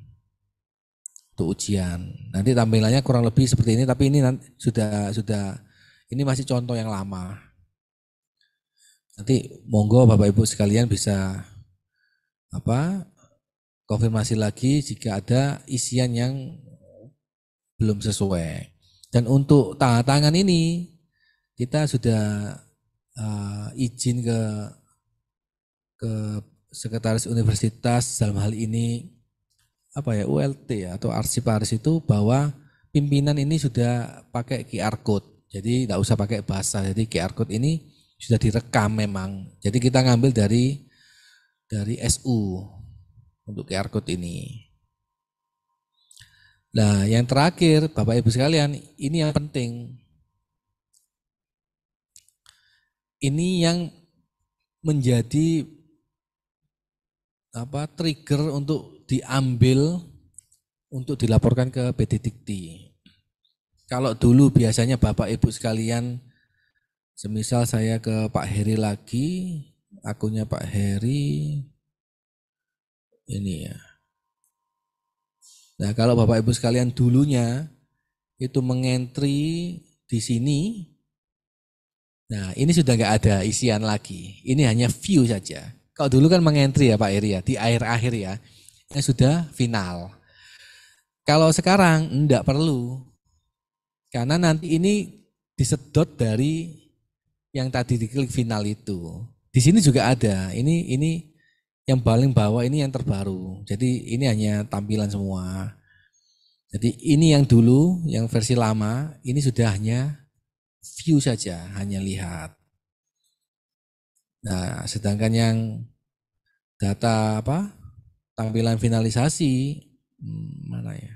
untuk ujian. Nanti tampilannya kurang lebih seperti ini, tapi ini nanti sudah sudah ini masih contoh yang lama. Nanti monggo Bapak Ibu sekalian bisa apa konfirmasi lagi jika ada isian yang belum sesuai. Dan untuk tanda tangan ini kita sudah uh, izin ke ke sekretaris universitas dalam hal ini apa ya ULT ya, atau arsiparis itu bahwa pimpinan ini sudah pakai QR code. Jadi tidak usah pakai bahasa. Jadi QR code ini sudah direkam memang. Jadi kita ngambil dari dari SU untuk QR code ini. Nah, yang terakhir, Bapak Ibu sekalian, ini yang penting. Ini yang menjadi apa trigger untuk diambil untuk dilaporkan ke PT Dikti. Kalau dulu biasanya Bapak Ibu sekalian, semisal saya ke Pak Heri lagi, akunya Pak Heri, ini ya, Nah, kalau Bapak Ibu sekalian dulunya itu mengentri di sini, nah ini sudah nggak ada isian lagi. Ini hanya view saja. Kalau dulu kan mengentri ya Pak Eri ya, di akhir akhir ya, ini sudah final. Kalau sekarang enggak perlu, karena nanti ini disedot dari yang tadi diklik final itu. Di sini juga ada. Ini ini yang paling bawah ini yang terbaru. Jadi ini hanya tampilan semua. Jadi ini yang dulu, yang versi lama, ini sudah hanya view saja, hanya lihat. Nah, sedangkan yang data apa? Tampilan finalisasi hmm, mana ya?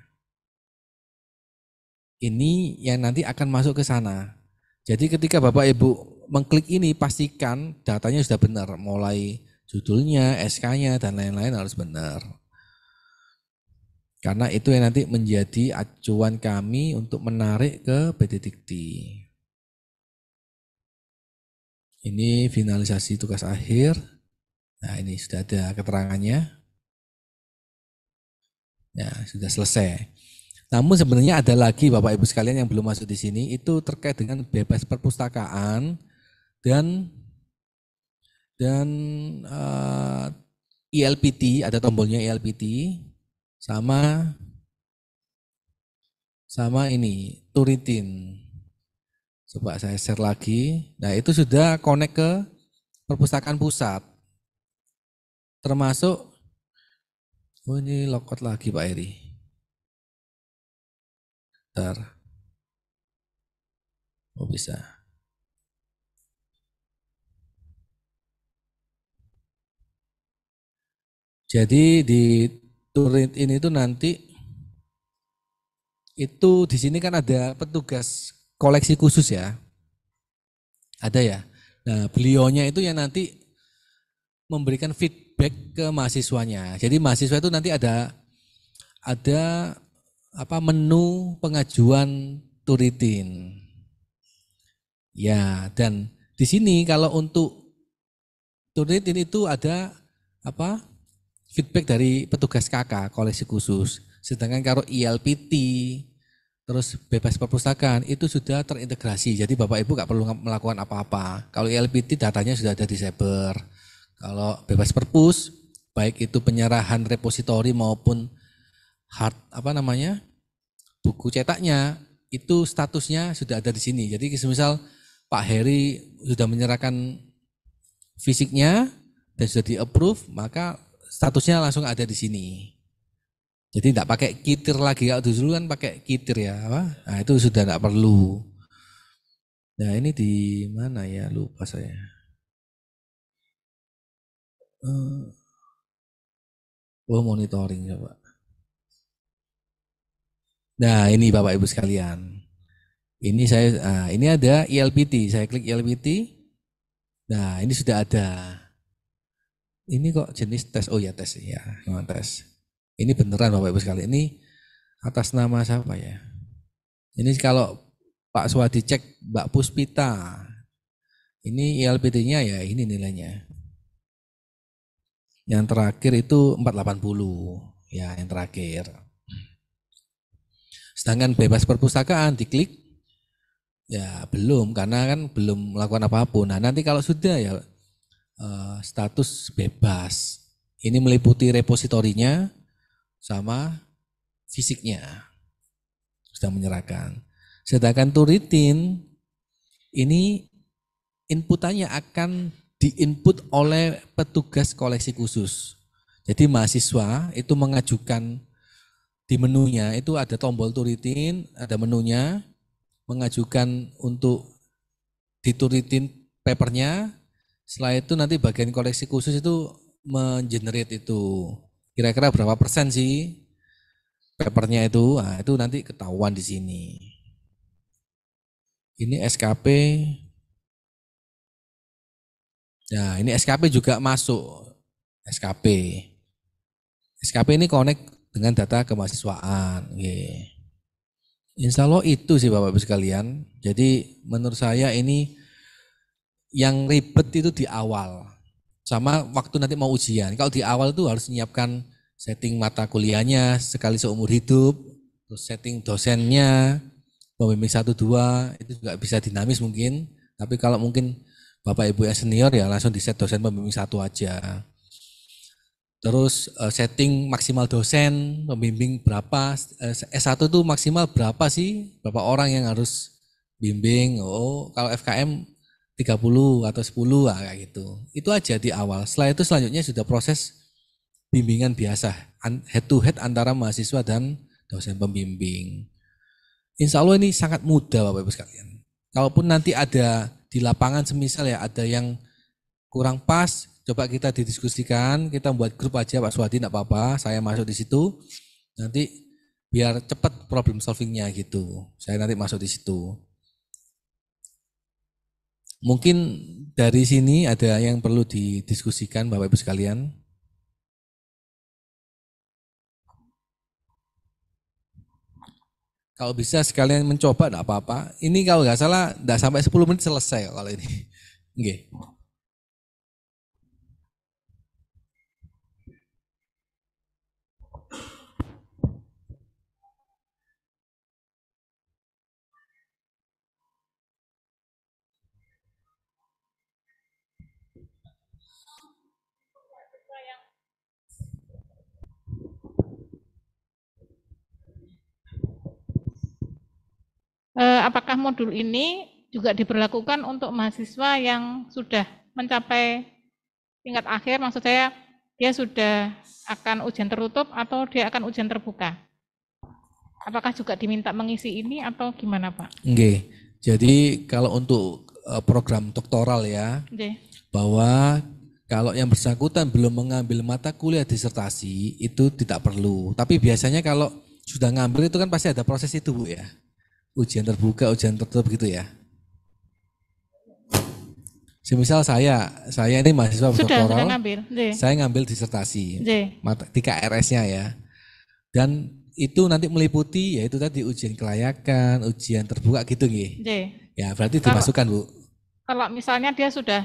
Ini yang nanti akan masuk ke sana. Jadi ketika Bapak Ibu mengklik ini pastikan datanya sudah benar, mulai judulnya, SK-nya dan lain-lain harus benar. Karena itu yang nanti menjadi acuan kami untuk menarik ke PT Dikti. Ini finalisasi tugas akhir. Nah, ini sudah ada keterangannya. Ya, sudah selesai. Namun sebenarnya ada lagi Bapak Ibu sekalian yang belum masuk di sini itu terkait dengan bebas perpustakaan dan dan uh, eh, ELPT ada tombolnya ILPT e sama sama ini Turitin. Coba saya share lagi. Nah, itu sudah connect ke perpustakaan pusat. Termasuk Oh, ini lokot lagi Pak Eri. ntar Oh, bisa. Jadi di Turin ini tuh nanti itu di sini kan ada petugas koleksi khusus ya. Ada ya. Nah, beliaunya itu yang nanti memberikan feedback ke mahasiswanya. Jadi mahasiswa itu nanti ada ada apa menu pengajuan turitin. Ya, dan di sini kalau untuk turitin itu ada apa? feedback dari petugas KK koleksi khusus. Sedangkan kalau e ILPT terus bebas perpustakaan itu sudah terintegrasi. Jadi Bapak Ibu nggak perlu melakukan apa-apa. Kalau ILPT e datanya sudah ada di Cyber. Kalau bebas perpus baik itu penyerahan repositori maupun hard apa namanya? buku cetaknya itu statusnya sudah ada di sini. Jadi misal Pak Heri sudah menyerahkan fisiknya dan sudah di approve, maka statusnya langsung ada di sini. Jadi tidak pakai kitir lagi. Kalau dulu kan pakai kitir ya, apa? Nah, itu sudah tidak perlu. Nah ini di mana ya? Lupa saya. Eh. Oh monitoring coba. Ya, nah ini bapak ibu sekalian. Ini saya, nah, ini ada ILPT. E saya klik ILPT. E nah ini sudah ada ini kok jenis tes oh ya tes ya memang tes ini beneran bapak ibu sekali ini atas nama siapa ya ini kalau Pak Suwadi cek Mbak Puspita ini ILPT-nya ya ini nilainya yang terakhir itu 480 ya yang terakhir sedangkan bebas perpustakaan diklik ya belum karena kan belum melakukan apapun nah nanti kalau sudah ya Eh, status bebas. Ini meliputi repositorinya sama fisiknya. Sudah menyerahkan. Sedangkan turitin ini inputannya akan diinput oleh petugas koleksi khusus. Jadi mahasiswa itu mengajukan di menunya itu ada tombol turitin, ada menunya mengajukan untuk dituritin papernya, setelah itu nanti bagian koleksi khusus itu mengenerate itu. Kira-kira berapa persen sih papernya itu? Nah, itu nanti ketahuan di sini. Ini SKP. Nah, ini SKP juga masuk. SKP. SKP ini connect dengan data kemahasiswaan. Yeah. Insya Allah itu sih Bapak-Ibu sekalian. Jadi menurut saya ini yang ribet itu di awal. Sama waktu nanti mau ujian. Kalau di awal itu harus menyiapkan setting mata kuliahnya sekali seumur hidup, terus setting dosennya, pembimbing satu dua itu juga bisa dinamis mungkin. Tapi kalau mungkin Bapak Ibu yang senior ya langsung di set dosen pembimbing satu aja. Terus eh, setting maksimal dosen, pembimbing berapa, eh, S1 itu maksimal berapa sih, berapa orang yang harus bimbing. Oh, kalau FKM 30 atau 10 ah, kayak gitu. Itu aja di awal. Setelah itu selanjutnya sudah proses bimbingan biasa head to head antara mahasiswa dan dosen pembimbing. Insya Allah ini sangat mudah Bapak Ibu sekalian. Kalaupun nanti ada di lapangan semisal ya ada yang kurang pas, coba kita didiskusikan, kita buat grup aja Pak Suwadi enggak apa-apa, saya masuk di situ. Nanti biar cepat problem solvingnya gitu. Saya nanti masuk di situ. Mungkin dari sini ada yang perlu didiskusikan Bapak Ibu sekalian. Kalau bisa sekalian mencoba, tidak apa-apa. Ini kalau nggak salah, tidak sampai 10 menit selesai kalau ini. Oke. Okay. Eh, apakah modul ini juga diberlakukan untuk mahasiswa yang sudah mencapai tingkat akhir, maksud saya dia sudah akan ujian tertutup atau dia akan ujian terbuka? Apakah juga diminta mengisi ini atau gimana Pak? Oke, jadi kalau untuk eh, program doktoral ya, Oke. bahwa kalau yang bersangkutan belum mengambil mata kuliah disertasi itu tidak perlu. Tapi biasanya kalau sudah ngambil itu kan pasti ada proses itu Bu ya ujian terbuka, ujian tertutup gitu ya? Semisal saya, saya ini mahasiswa Sudah, doktoral, ngambil. saya ngambil disertasi, di krs nya ya. Dan itu nanti meliputi yaitu tadi ujian kelayakan, ujian terbuka gitu nggih. Ya, berarti kalau, dimasukkan, Bu. Kalau misalnya dia sudah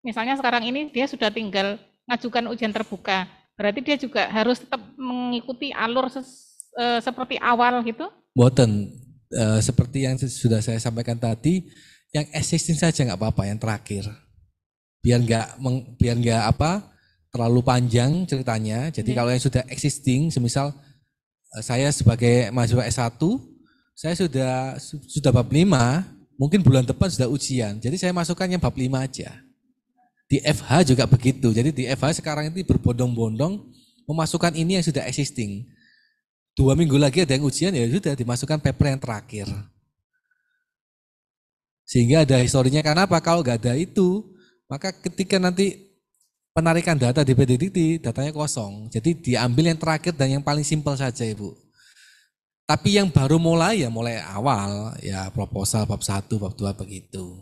misalnya sekarang ini dia sudah tinggal ngajukan ujian terbuka, berarti dia juga harus tetap mengikuti alur ses, e, seperti awal gitu? Boten, Eh, seperti yang sudah saya sampaikan tadi, yang existing saja nggak apa-apa, yang terakhir. Biar iya. nggak biar nggak apa terlalu panjang ceritanya. Jadi yeah. kalau yang sudah existing, semisal eh, saya sebagai mahasiswa S1, saya sudah sudah bab 5, mungkin bulan depan sudah ujian. Jadi saya masukkan yang bab 5 aja. Di FH juga begitu. Jadi di FH sekarang ini berbondong-bondong memasukkan ini yang sudah existing. Dua minggu lagi ada yang ujian ya sudah dimasukkan paper yang terakhir. Sehingga ada historinya karena apa? Kalau nggak ada itu, maka ketika nanti penarikan data di PDDT, datanya kosong. Jadi diambil yang terakhir dan yang paling simpel saja Ibu. Tapi yang baru mulai ya mulai awal ya proposal bab 1, bab 2 begitu.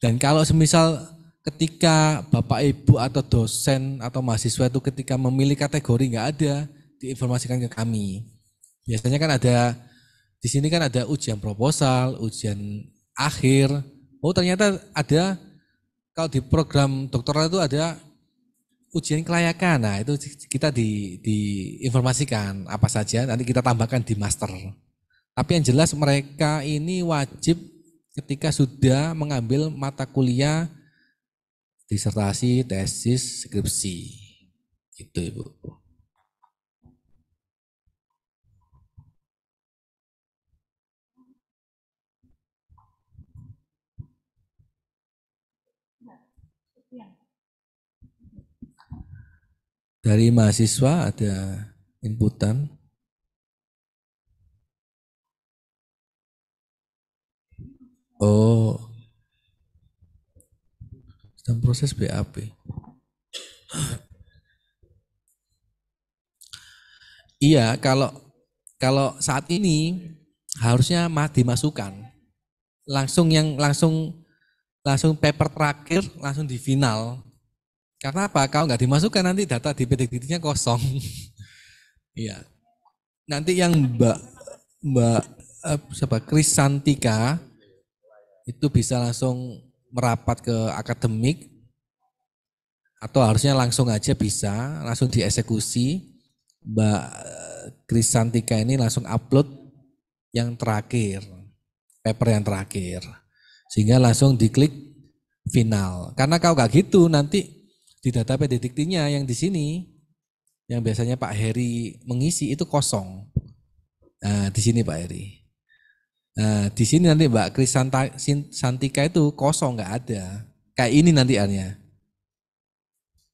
Dan kalau semisal ketika Bapak Ibu atau dosen atau mahasiswa itu ketika memilih kategori nggak ada, diinformasikan ke kami. Biasanya kan ada di sini kan ada ujian proposal, ujian akhir. Oh ternyata ada kalau di program doktoral itu ada ujian kelayakan. Nah itu kita di, diinformasikan apa saja. Nanti kita tambahkan di master. Tapi yang jelas mereka ini wajib ketika sudah mengambil mata kuliah disertasi, tesis, skripsi. Itu Ibu. Dari mahasiswa ada inputan. Oh, sedang proses BAP. Iya, kalau kalau saat ini harusnya mah dimasukkan langsung yang langsung langsung paper terakhir langsung di final karena apa? Kalau nggak dimasukkan nanti data di PDDT-nya kosong. Iya. nanti yang Mbak Mbak eh, siapa Krisantika itu bisa langsung merapat ke akademik atau harusnya langsung aja bisa langsung dieksekusi Mbak Krisantika eh, ini langsung upload yang terakhir paper yang terakhir sehingga langsung diklik final karena kau nggak gitu nanti di data detiknya yang di sini, yang biasanya Pak Heri mengisi itu kosong. Nah, di sini Pak Heri. Nah, di sini nanti Mbak Kris Santika itu kosong, nggak ada. Kayak ini nanti arnya.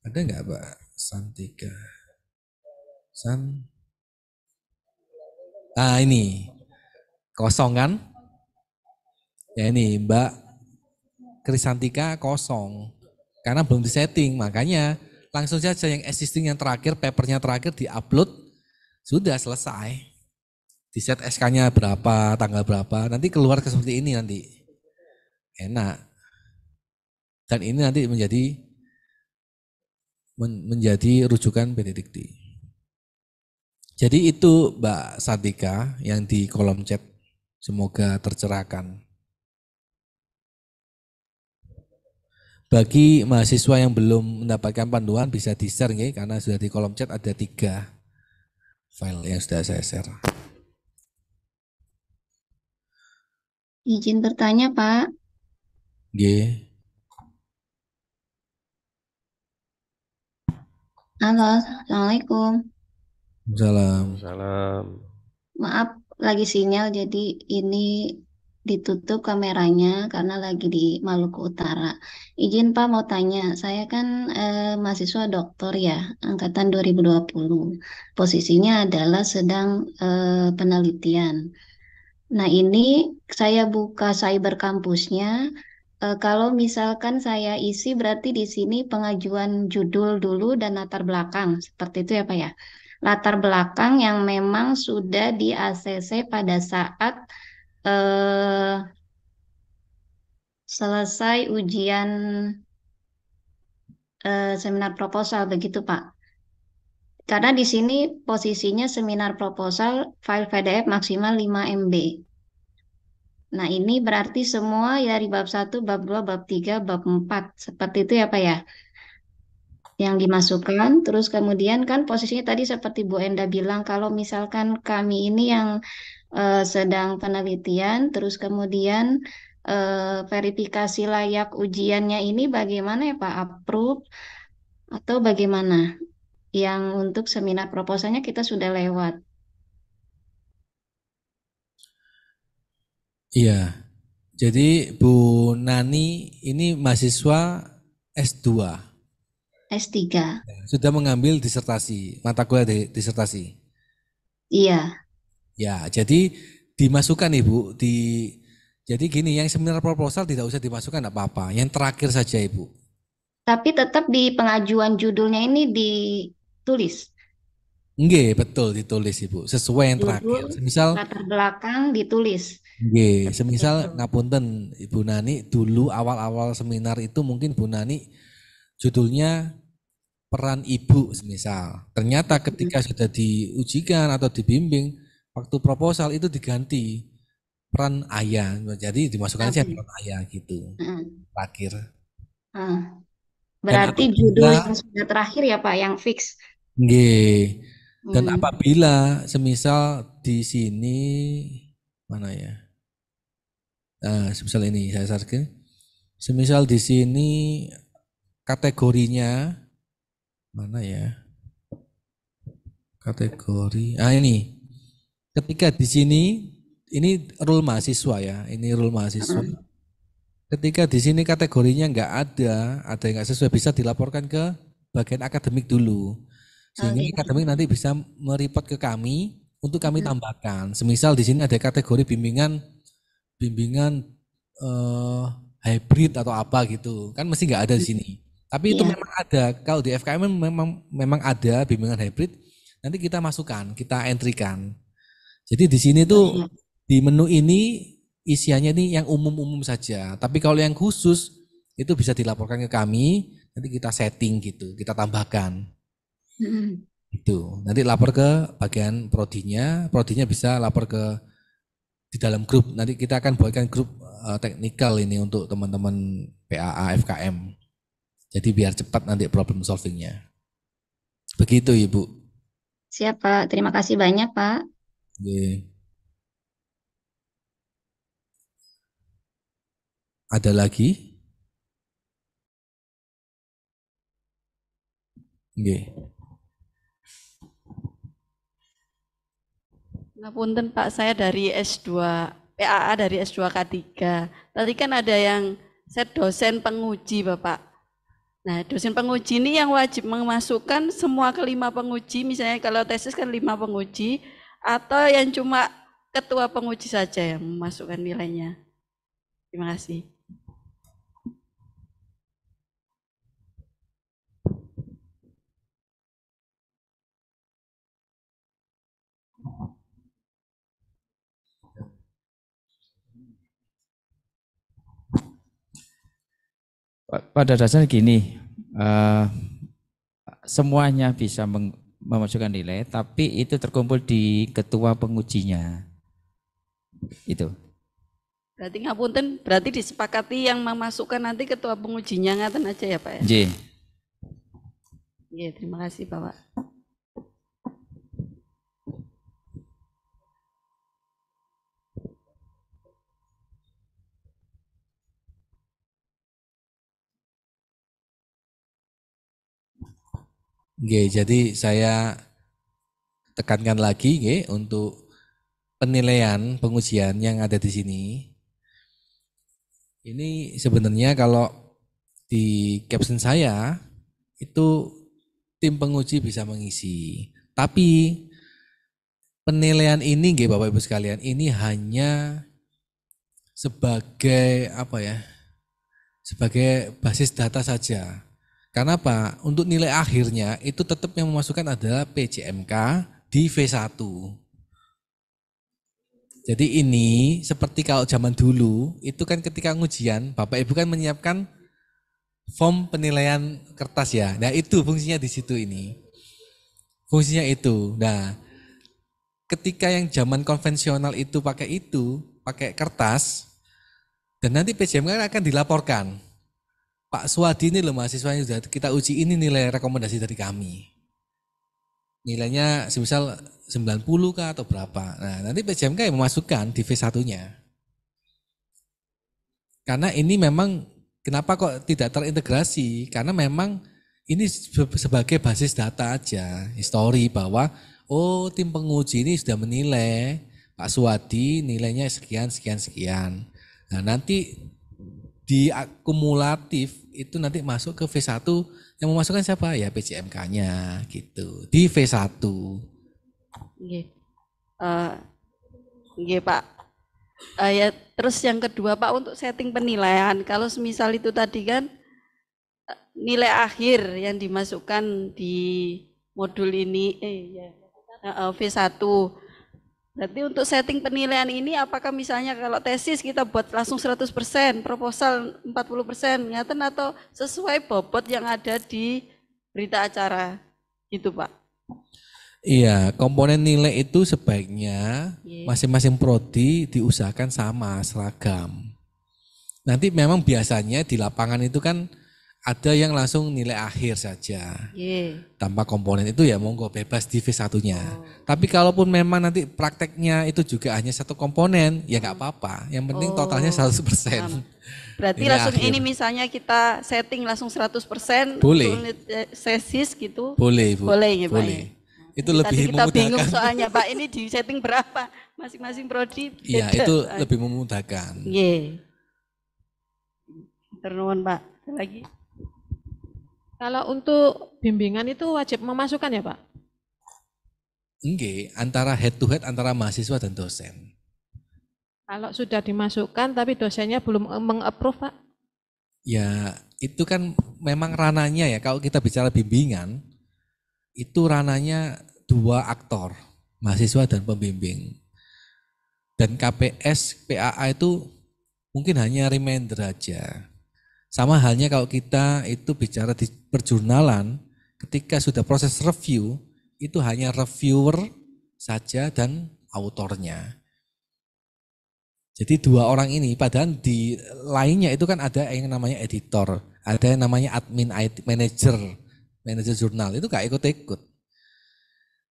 Ada nggak Mbak Santika? San. ah ini kosong kan? Ya ini Mbak Krisantika kosong. Karena belum disetting, makanya langsung saja yang existing yang terakhir, papernya terakhir di upload sudah selesai. Di set SK-nya berapa, tanggal berapa, nanti keluar ke seperti ini nanti. Enak. Dan ini nanti menjadi men, menjadi rujukan Benedikti. Jadi itu Mbak Sadika yang di kolom chat. Semoga tercerahkan. Bagi mahasiswa yang belum mendapatkan panduan bisa di-share nge, karena sudah di kolom chat ada tiga file yang sudah saya share. Izin bertanya, Pak. G. Halo, Assalamualaikum. Salam. Salam. Maaf, lagi sinyal jadi ini ditutup kameranya karena lagi di Maluku Utara. Izin Pak mau tanya, saya kan eh, mahasiswa doktor ya, angkatan 2020. Posisinya adalah sedang eh, penelitian. Nah ini saya buka cyber kampusnya. Eh, kalau misalkan saya isi berarti di sini pengajuan judul dulu dan latar belakang, seperti itu ya Pak ya. Latar belakang yang memang sudah di ACC pada saat uh, selesai ujian uh, seminar proposal begitu Pak. Karena di sini posisinya seminar proposal file PDF maksimal 5 MB. Nah, ini berarti semua ya dari bab 1, bab 2, bab 3, bab 4. Seperti itu ya Pak ya? yang dimasukkan. Terus kemudian kan posisinya tadi seperti Bu Enda bilang, kalau misalkan kami ini yang uh, sedang penelitian, terus kemudian uh, verifikasi layak ujiannya ini bagaimana ya Pak? Approve atau bagaimana? Yang untuk seminar proposalnya kita sudah lewat. Iya, jadi Bu Nani ini mahasiswa S2. S3. Sudah mengambil disertasi, mata kuliah disertasi. Iya. Ya, jadi dimasukkan Ibu di jadi gini, yang seminar proposal tidak usah dimasukkan enggak apa-apa. Yang terakhir saja Ibu. Tapi tetap di pengajuan judulnya ini ditulis. Enggak betul ditulis Ibu, sesuai yang Judul, terakhir. Semisal latar belakang ditulis. Enggak semisal ngapunten Ibu Nani dulu awal-awal seminar itu mungkin Bu Nani judulnya peran ibu semisal. Ternyata ketika sudah diujikan atau dibimbing, waktu proposal itu diganti peran ayah jadi dimasukkan saja peran ayah gitu mm. terakhir mm. berarti apabila, judul yang sudah terakhir ya pak yang fix Nge. dan mm. apabila semisal di sini mana ya nah, semisal ini saya sarke semisal di sini kategorinya mana ya kategori ah ini ketika di sini ini rule mahasiswa ya, ini rule mahasiswa. Ketika di sini kategorinya nggak ada, ada yang nggak sesuai bisa dilaporkan ke bagian akademik dulu, sehingga okay. akademik nanti bisa meripot ke kami untuk kami tambahkan. Semisal di sini ada kategori bimbingan bimbingan uh, hybrid atau apa gitu, kan mesti nggak ada di sini. Tapi itu yeah. memang ada. Kalau di FKM memang memang ada bimbingan hybrid. Nanti kita masukkan, kita entrikan. Jadi di sini tuh iya. di menu ini isiannya ini yang umum-umum saja. Tapi kalau yang khusus itu bisa dilaporkan ke kami, nanti kita setting gitu, kita tambahkan. Hmm. Itu. Nanti lapor ke bagian prodinya, prodinya bisa lapor ke di dalam grup. Nanti kita akan buatkan grup uh, teknikal ini untuk teman-teman PAA FKM. Jadi biar cepat nanti problem solvingnya. Begitu Ibu. Siapa? terima kasih banyak Pak. Nggih. Ada lagi? Nah, Ngapunten Pak, saya dari S2 PAA eh, dari S2 K3. Tadi kan ada yang saya dosen penguji Bapak. Nah, dosen penguji ini yang wajib memasukkan semua kelima penguji, misalnya kalau tesis kan lima penguji, atau yang cuma ketua penguji saja yang memasukkan nilainya. Terima kasih. Pada dasarnya gini, eh, semuanya bisa meng, memasukkan nilai, tapi itu terkumpul di ketua pengujinya. Itu. Berarti ngapunten, berarti disepakati yang memasukkan nanti ketua pengujinya ngaten aja ya Pak ya? terima kasih Bapak. Oke, jadi saya tekankan lagi oke, untuk penilaian pengujian yang ada di sini. Ini sebenarnya kalau di caption saya itu tim penguji bisa mengisi. Tapi penilaian ini nggih Bapak Ibu sekalian, ini hanya sebagai apa ya? Sebagai basis data saja. Karena apa? Untuk nilai akhirnya itu tetap yang memasukkan adalah PCMK di V1. Jadi ini seperti kalau zaman dulu itu kan ketika ujian Bapak Ibu kan menyiapkan form penilaian kertas ya. Nah itu fungsinya di situ ini. Fungsinya itu. Nah ketika yang zaman konvensional itu pakai itu, pakai kertas dan nanti PCMK akan dilaporkan Pak Suwadi ini loh mahasiswa yang sudah kita uji ini nilai rekomendasi dari kami. Nilainya semisal 90 kah atau berapa. Nah nanti PJMK yang memasukkan di V1-nya. Karena ini memang kenapa kok tidak terintegrasi? Karena memang ini sebagai basis data aja, histori bahwa oh tim penguji ini sudah menilai Pak Suwadi nilainya sekian sekian sekian. Nah nanti diakumulatif itu nanti masuk ke V1 yang memasukkan siapa ya PCMK-nya gitu di V1. Iya Uh, Pak. Uh, ya terus yang kedua Pak untuk setting penilaian kalau semisal itu tadi kan eh, nilai akhir yang dimasukkan di modul ini eh ya uh, eh, V1 Berarti untuk setting penilaian ini apakah misalnya kalau tesis kita buat langsung 100%, proposal 40%, ngaten atau sesuai bobot yang ada di berita acara. Gitu, Pak. Iya, komponen nilai itu sebaiknya iya. masing-masing prodi diusahakan sama, seragam. Nanti memang biasanya di lapangan itu kan ada yang langsung nilai akhir saja. Yeah. Tanpa komponen itu ya monggo bebas di v Oh. Tapi kalaupun memang nanti prakteknya itu juga hanya satu komponen, ya nggak apa-apa. Yang penting oh. totalnya 100%. Paham. Berarti nilai langsung akhir. ini misalnya kita setting langsung 100% boleh. Eh, sesis gitu. Boleh, Bu. Boleh ya, Boleh. Pak. Ya? itu lebih lebih kita bingung soalnya Pak ini di setting berapa masing-masing prodi. Iya, itu lebih memudahkan. Iya. Yeah. Pak, lagi. Kalau untuk bimbingan itu wajib memasukkan ya Pak? Enggak, antara head to head antara mahasiswa dan dosen. Kalau sudah dimasukkan tapi dosennya belum eh, mengapprove Pak? Ya itu kan memang rananya ya kalau kita bicara bimbingan itu rananya dua aktor mahasiswa dan pembimbing dan KPS PAA itu mungkin hanya reminder aja sama halnya kalau kita itu bicara di perjurnalan, ketika sudah proses review, itu hanya reviewer saja dan autornya. Jadi dua orang ini, padahal di lainnya itu kan ada yang namanya editor, ada yang namanya admin IT manager, manager jurnal itu gak ikut-ikut.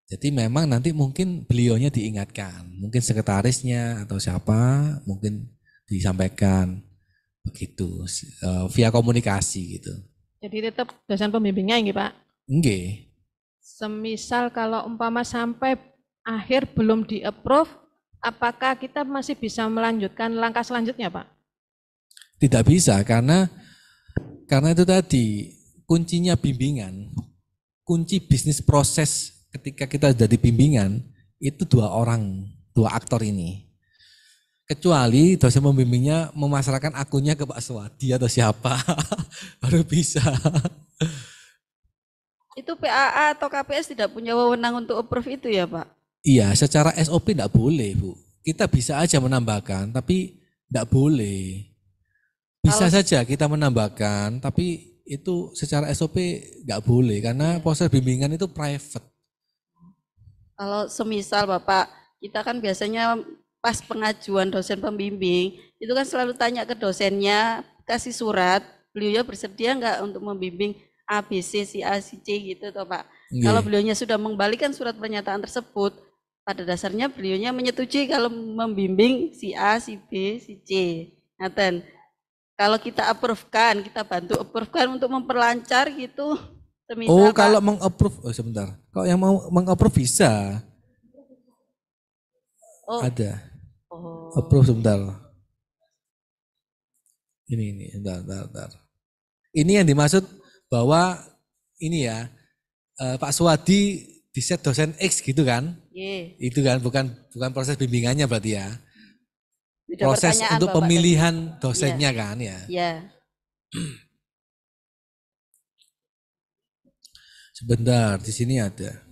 Jadi memang nanti mungkin beliaunya diingatkan, mungkin sekretarisnya atau siapa mungkin disampaikan begitu uh, via komunikasi gitu. Jadi tetap dosen pembimbingnya ini Pak? Enggak. Semisal kalau umpama sampai akhir belum di-approve, apakah kita masih bisa melanjutkan langkah selanjutnya, Pak? Tidak bisa karena karena itu tadi kuncinya bimbingan. Kunci bisnis proses ketika kita sudah di bimbingan itu dua orang, dua aktor ini kecuali dosen pembimbingnya memasarkan akunnya ke Pak Swadi atau siapa baru bisa itu PAA atau KPS tidak punya wewenang untuk approve itu ya Pak iya secara SOP tidak boleh Bu kita bisa aja menambahkan tapi tidak boleh bisa Kalau... saja kita menambahkan tapi itu secara SOP nggak boleh karena iya. proses bimbingan itu private kalau semisal Bapak kita kan biasanya pas pengajuan dosen pembimbing itu kan selalu tanya ke dosennya kasih surat beliau ya bersedia nggak untuk membimbing A B C si A si C gitu toh pak yeah. kalau beliaunya sudah mengembalikan surat pernyataan tersebut pada dasarnya beliaunya menyetujui kalau membimbing si A si B si C Ngaten. kalau kita approve kan kita bantu approve kan untuk memperlancar gitu semisal, oh kalau mengapprove oh sebentar kalau yang mau mengapprove bisa Oh, ada approve sebentar. Ini ini, bentar, bentar, bentar. Ini yang dimaksud bahwa ini ya eh, Pak Suwadi di set dosen X gitu kan? Yeah. Itu kan bukan bukan proses bimbingannya berarti ya. proses untuk Bapak pemilihan tadi. Iya. dosennya yeah. kan ya. Yeah. Iya. Sebentar, di sini ada.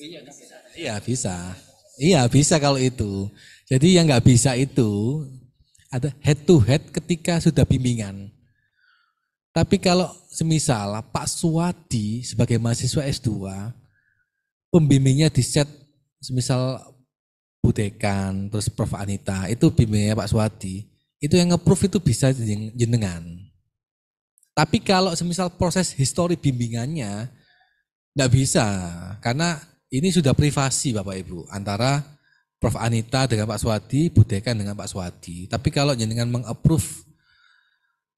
Iya, iya bisa. Iya bisa. kalau itu. Jadi yang nggak bisa itu ada head to head ketika sudah bimbingan. Tapi kalau semisal Pak Suwadi sebagai mahasiswa S2, pembimbingnya di set semisal Budekan, terus Prof. Anita, itu bimbingnya Pak Suwadi, itu yang nge-proof itu bisa jenengan. Tapi kalau semisal proses histori bimbingannya, nggak bisa, karena ini sudah privasi Bapak Ibu antara Prof Anita dengan Pak Swadi, Budekan dengan Pak Swadi. Tapi kalau jenengan mengapprove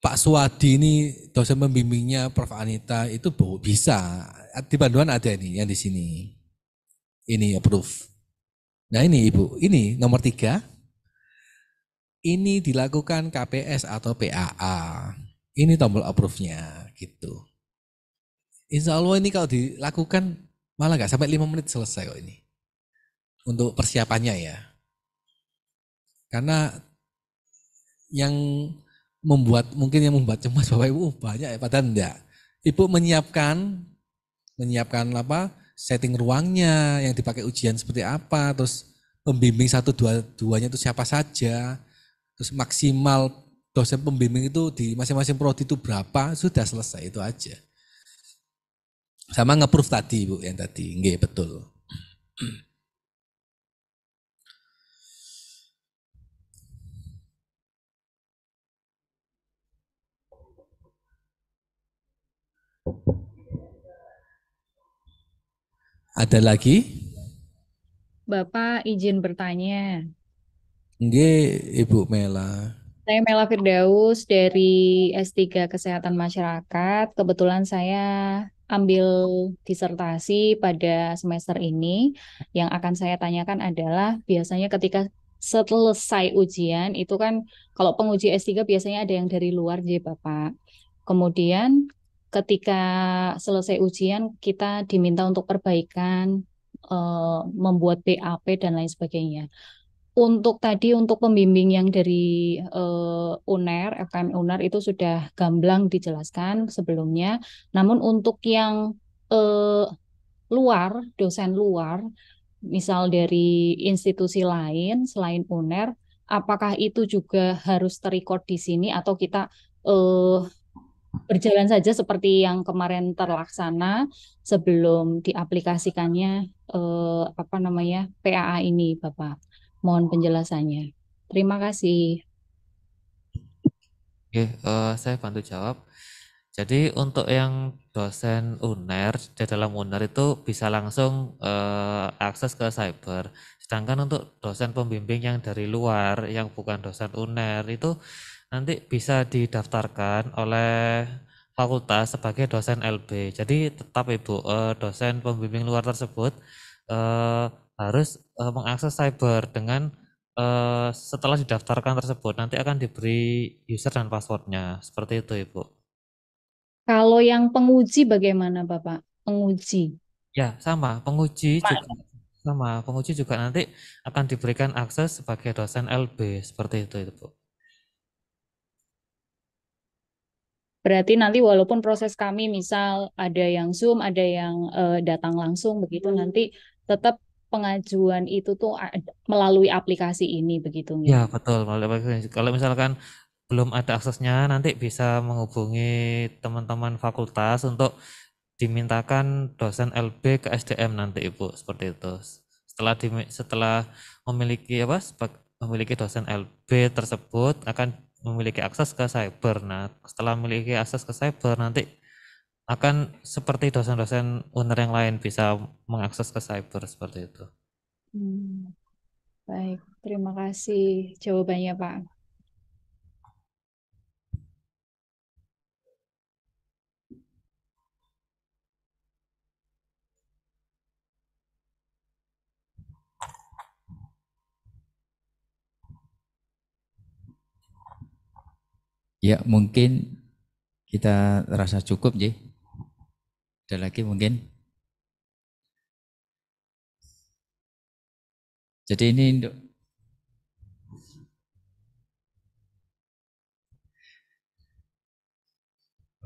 Pak Swadi ini dosen pembimbingnya Prof Anita itu bisa. Di panduan ada ini yang di sini. Ini approve. Nah ini Ibu, ini nomor tiga. Ini dilakukan KPS atau PAA. Ini tombol approve-nya gitu. Insya Allah ini kalau dilakukan Malah gak sampai 5 menit selesai kok ini. Untuk persiapannya ya. Karena yang membuat mungkin yang membuat cemas Bapak Ibu oh, banyak ya padahal enggak. Ibu menyiapkan menyiapkan apa? setting ruangnya, yang dipakai ujian seperti apa, terus pembimbing satu dua duanya itu siapa saja, terus maksimal dosen pembimbing itu di masing-masing prodi itu berapa, sudah selesai itu aja. Sama ngeproof tadi Bu yang tadi. Nggih, betul. Ada lagi? Bapak izin bertanya. Nggih, Ibu Mela. Saya Mela Firdaus dari S3 Kesehatan Masyarakat. Kebetulan saya ambil disertasi pada semester ini. Yang akan saya tanyakan adalah biasanya ketika selesai ujian itu kan kalau penguji S3 biasanya ada yang dari luar jadi Bapak. Kemudian ketika selesai ujian kita diminta untuk perbaikan, eh, membuat BAP dan lain sebagainya untuk tadi untuk pembimbing yang dari uh, UNER, FKM UNER itu sudah gamblang dijelaskan sebelumnya. Namun untuk yang uh, luar, dosen luar, misal dari institusi lain selain UNER, apakah itu juga harus terrecord di sini atau kita uh, berjalan saja seperti yang kemarin terlaksana sebelum diaplikasikannya uh, apa namanya PAA ini, Bapak? Mohon penjelasannya. Terima kasih. Oke, uh, saya bantu jawab. Jadi untuk yang dosen UNER di dalam UNER itu bisa langsung uh, akses ke cyber. Sedangkan untuk dosen pembimbing yang dari luar yang bukan dosen UNER itu nanti bisa didaftarkan oleh fakultas sebagai dosen LB. Jadi tetap Ibu uh, dosen pembimbing luar tersebut uh, harus uh, mengakses cyber dengan uh, setelah didaftarkan tersebut nanti akan diberi user dan passwordnya seperti itu ibu. Kalau yang penguji bagaimana bapak? Penguji? Ya sama penguji juga sama penguji juga nanti akan diberikan akses sebagai dosen LB seperti itu ibu. Berarti nanti walaupun proses kami misal ada yang Zoom, ada yang uh, datang langsung begitu nanti tetap pengajuan itu tuh melalui aplikasi ini begitu ya? betul Kalau misalkan belum ada aksesnya nanti bisa menghubungi teman-teman fakultas untuk dimintakan dosen LB ke SDM nanti Ibu seperti itu. Setelah di, setelah memiliki apa memiliki dosen LB tersebut akan memiliki akses ke cyber. Nah, setelah memiliki akses ke cyber nanti akan seperti dosen-dosen owner yang lain bisa mengakses ke cyber seperti itu. Hmm. Baik, terima kasih jawabannya Pak. Ya, mungkin kita rasa cukup, Ji. Ada lagi mungkin? Jadi ini untuk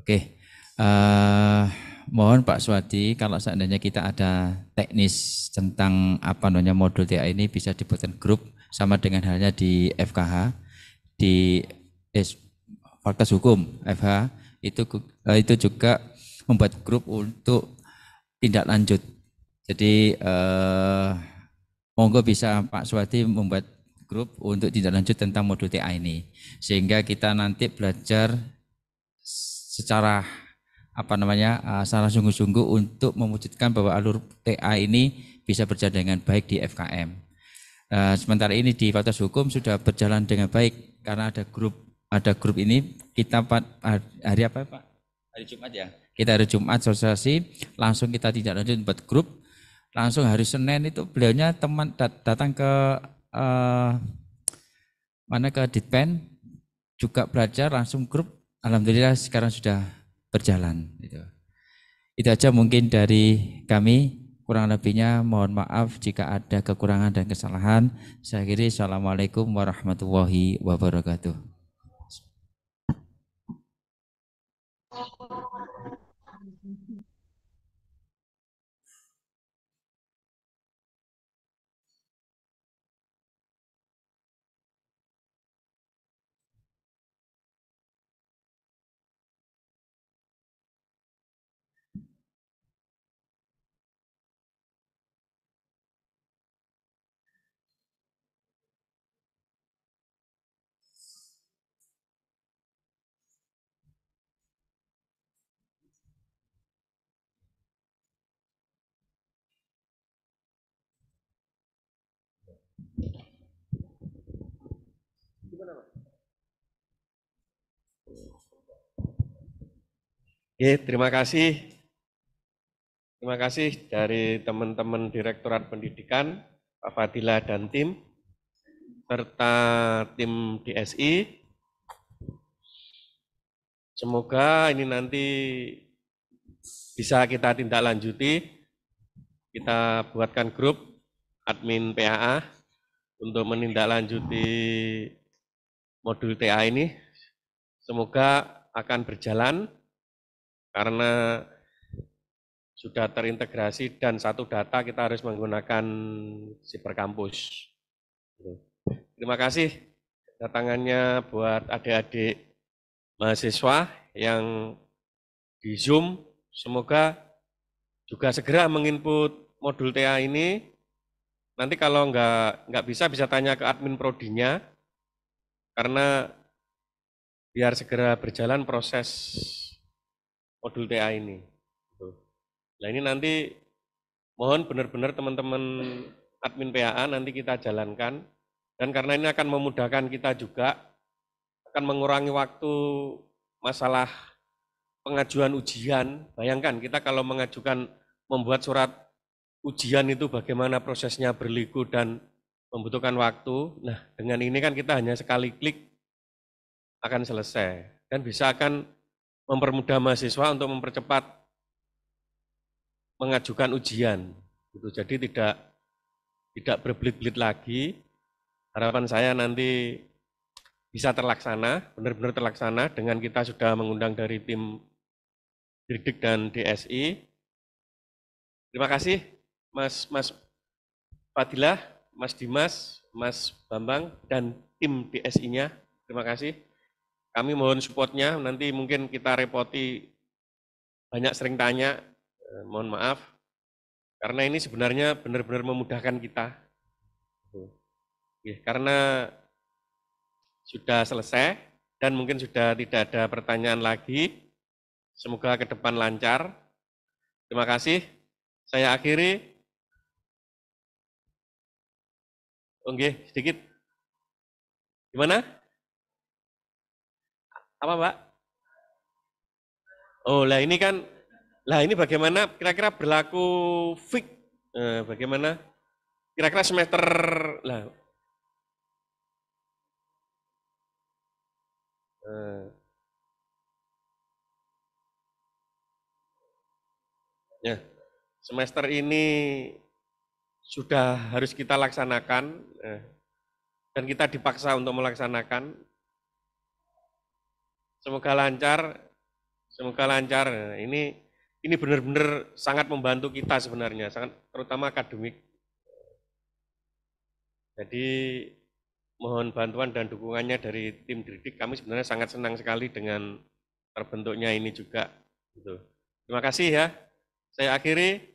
Oke, uh, mohon Pak Swadi kalau seandainya kita ada teknis tentang apa namanya modul TA ini bisa dibuatkan grup sama dengan halnya di FKH di eh, Fakultas Hukum FH itu eh, itu juga membuat grup untuk tindak lanjut. Jadi eh, monggo bisa Pak Swati membuat grup untuk tindak lanjut tentang modul TA ini sehingga kita nanti belajar secara apa namanya eh, secara sungguh-sungguh untuk mewujudkan bahwa alur TA ini bisa berjalan dengan baik di FKM. Nah, eh, sementara ini di Fakultas Hukum sudah berjalan dengan baik karena ada grup ada grup ini kita hari apa Pak? Hari Jumat ya. Kita hari Jumat sosialisasi, langsung kita tidak lanjut buat grup. Langsung hari Senin itu beliaunya teman datang ke uh, mana ke Ditpen juga belajar langsung grup. Alhamdulillah sekarang sudah berjalan itu Itu aja mungkin dari kami. Kurang lebihnya mohon maaf jika ada kekurangan dan kesalahan. Saya akhiri. Assalamualaikum warahmatullahi wabarakatuh. Oke, terima kasih. Terima kasih dari teman-teman Direktorat Pendidikan, Pak Fadila dan tim, serta tim DSI. Semoga ini nanti bisa kita tindak lanjuti. Kita buatkan grup admin PAA untuk menindaklanjuti modul TA ini. Semoga akan berjalan karena sudah terintegrasi dan satu data kita harus menggunakan si perkampus. Terima kasih datangannya buat adik-adik mahasiswa yang di Zoom. Semoga juga segera menginput modul TA ini Nanti kalau nggak nggak bisa bisa tanya ke admin prodinya karena biar segera berjalan proses modul TA ini. Gitu. Nah ini nanti mohon benar-benar teman-teman admin PAA nanti kita jalankan dan karena ini akan memudahkan kita juga akan mengurangi waktu masalah pengajuan ujian. Bayangkan kita kalau mengajukan membuat surat ujian itu bagaimana prosesnya berliku dan membutuhkan waktu. Nah, dengan ini kan kita hanya sekali klik akan selesai dan bisa akan mempermudah mahasiswa untuk mempercepat mengajukan ujian. Gitu. Jadi tidak tidak berbelit-belit lagi. Harapan saya nanti bisa terlaksana, benar-benar terlaksana dengan kita sudah mengundang dari tim Dirdik dan DSI. Terima kasih. Mas Mas Fadilah, Mas Dimas, Mas Bambang dan tim DSI-nya. Terima kasih. Kami mohon supportnya. Nanti mungkin kita repoti banyak sering tanya. Eh, mohon maaf. Karena ini sebenarnya benar-benar memudahkan kita. Ya, karena sudah selesai dan mungkin sudah tidak ada pertanyaan lagi. Semoga ke depan lancar. Terima kasih. Saya akhiri. Oke, sedikit. Gimana? Apa, Pak? Oh, lah ini kan, lah ini bagaimana kira-kira berlaku fik? Eh, bagaimana kira-kira semester lah? Eh, ya, semester ini sudah harus kita laksanakan eh, dan kita dipaksa untuk melaksanakan. Semoga lancar, semoga lancar. Eh, ini ini benar-benar sangat membantu kita sebenarnya, sangat terutama akademik. Jadi mohon bantuan dan dukungannya dari tim didik. Kami sebenarnya sangat senang sekali dengan terbentuknya ini juga. Gitu. Terima kasih ya. Saya akhiri.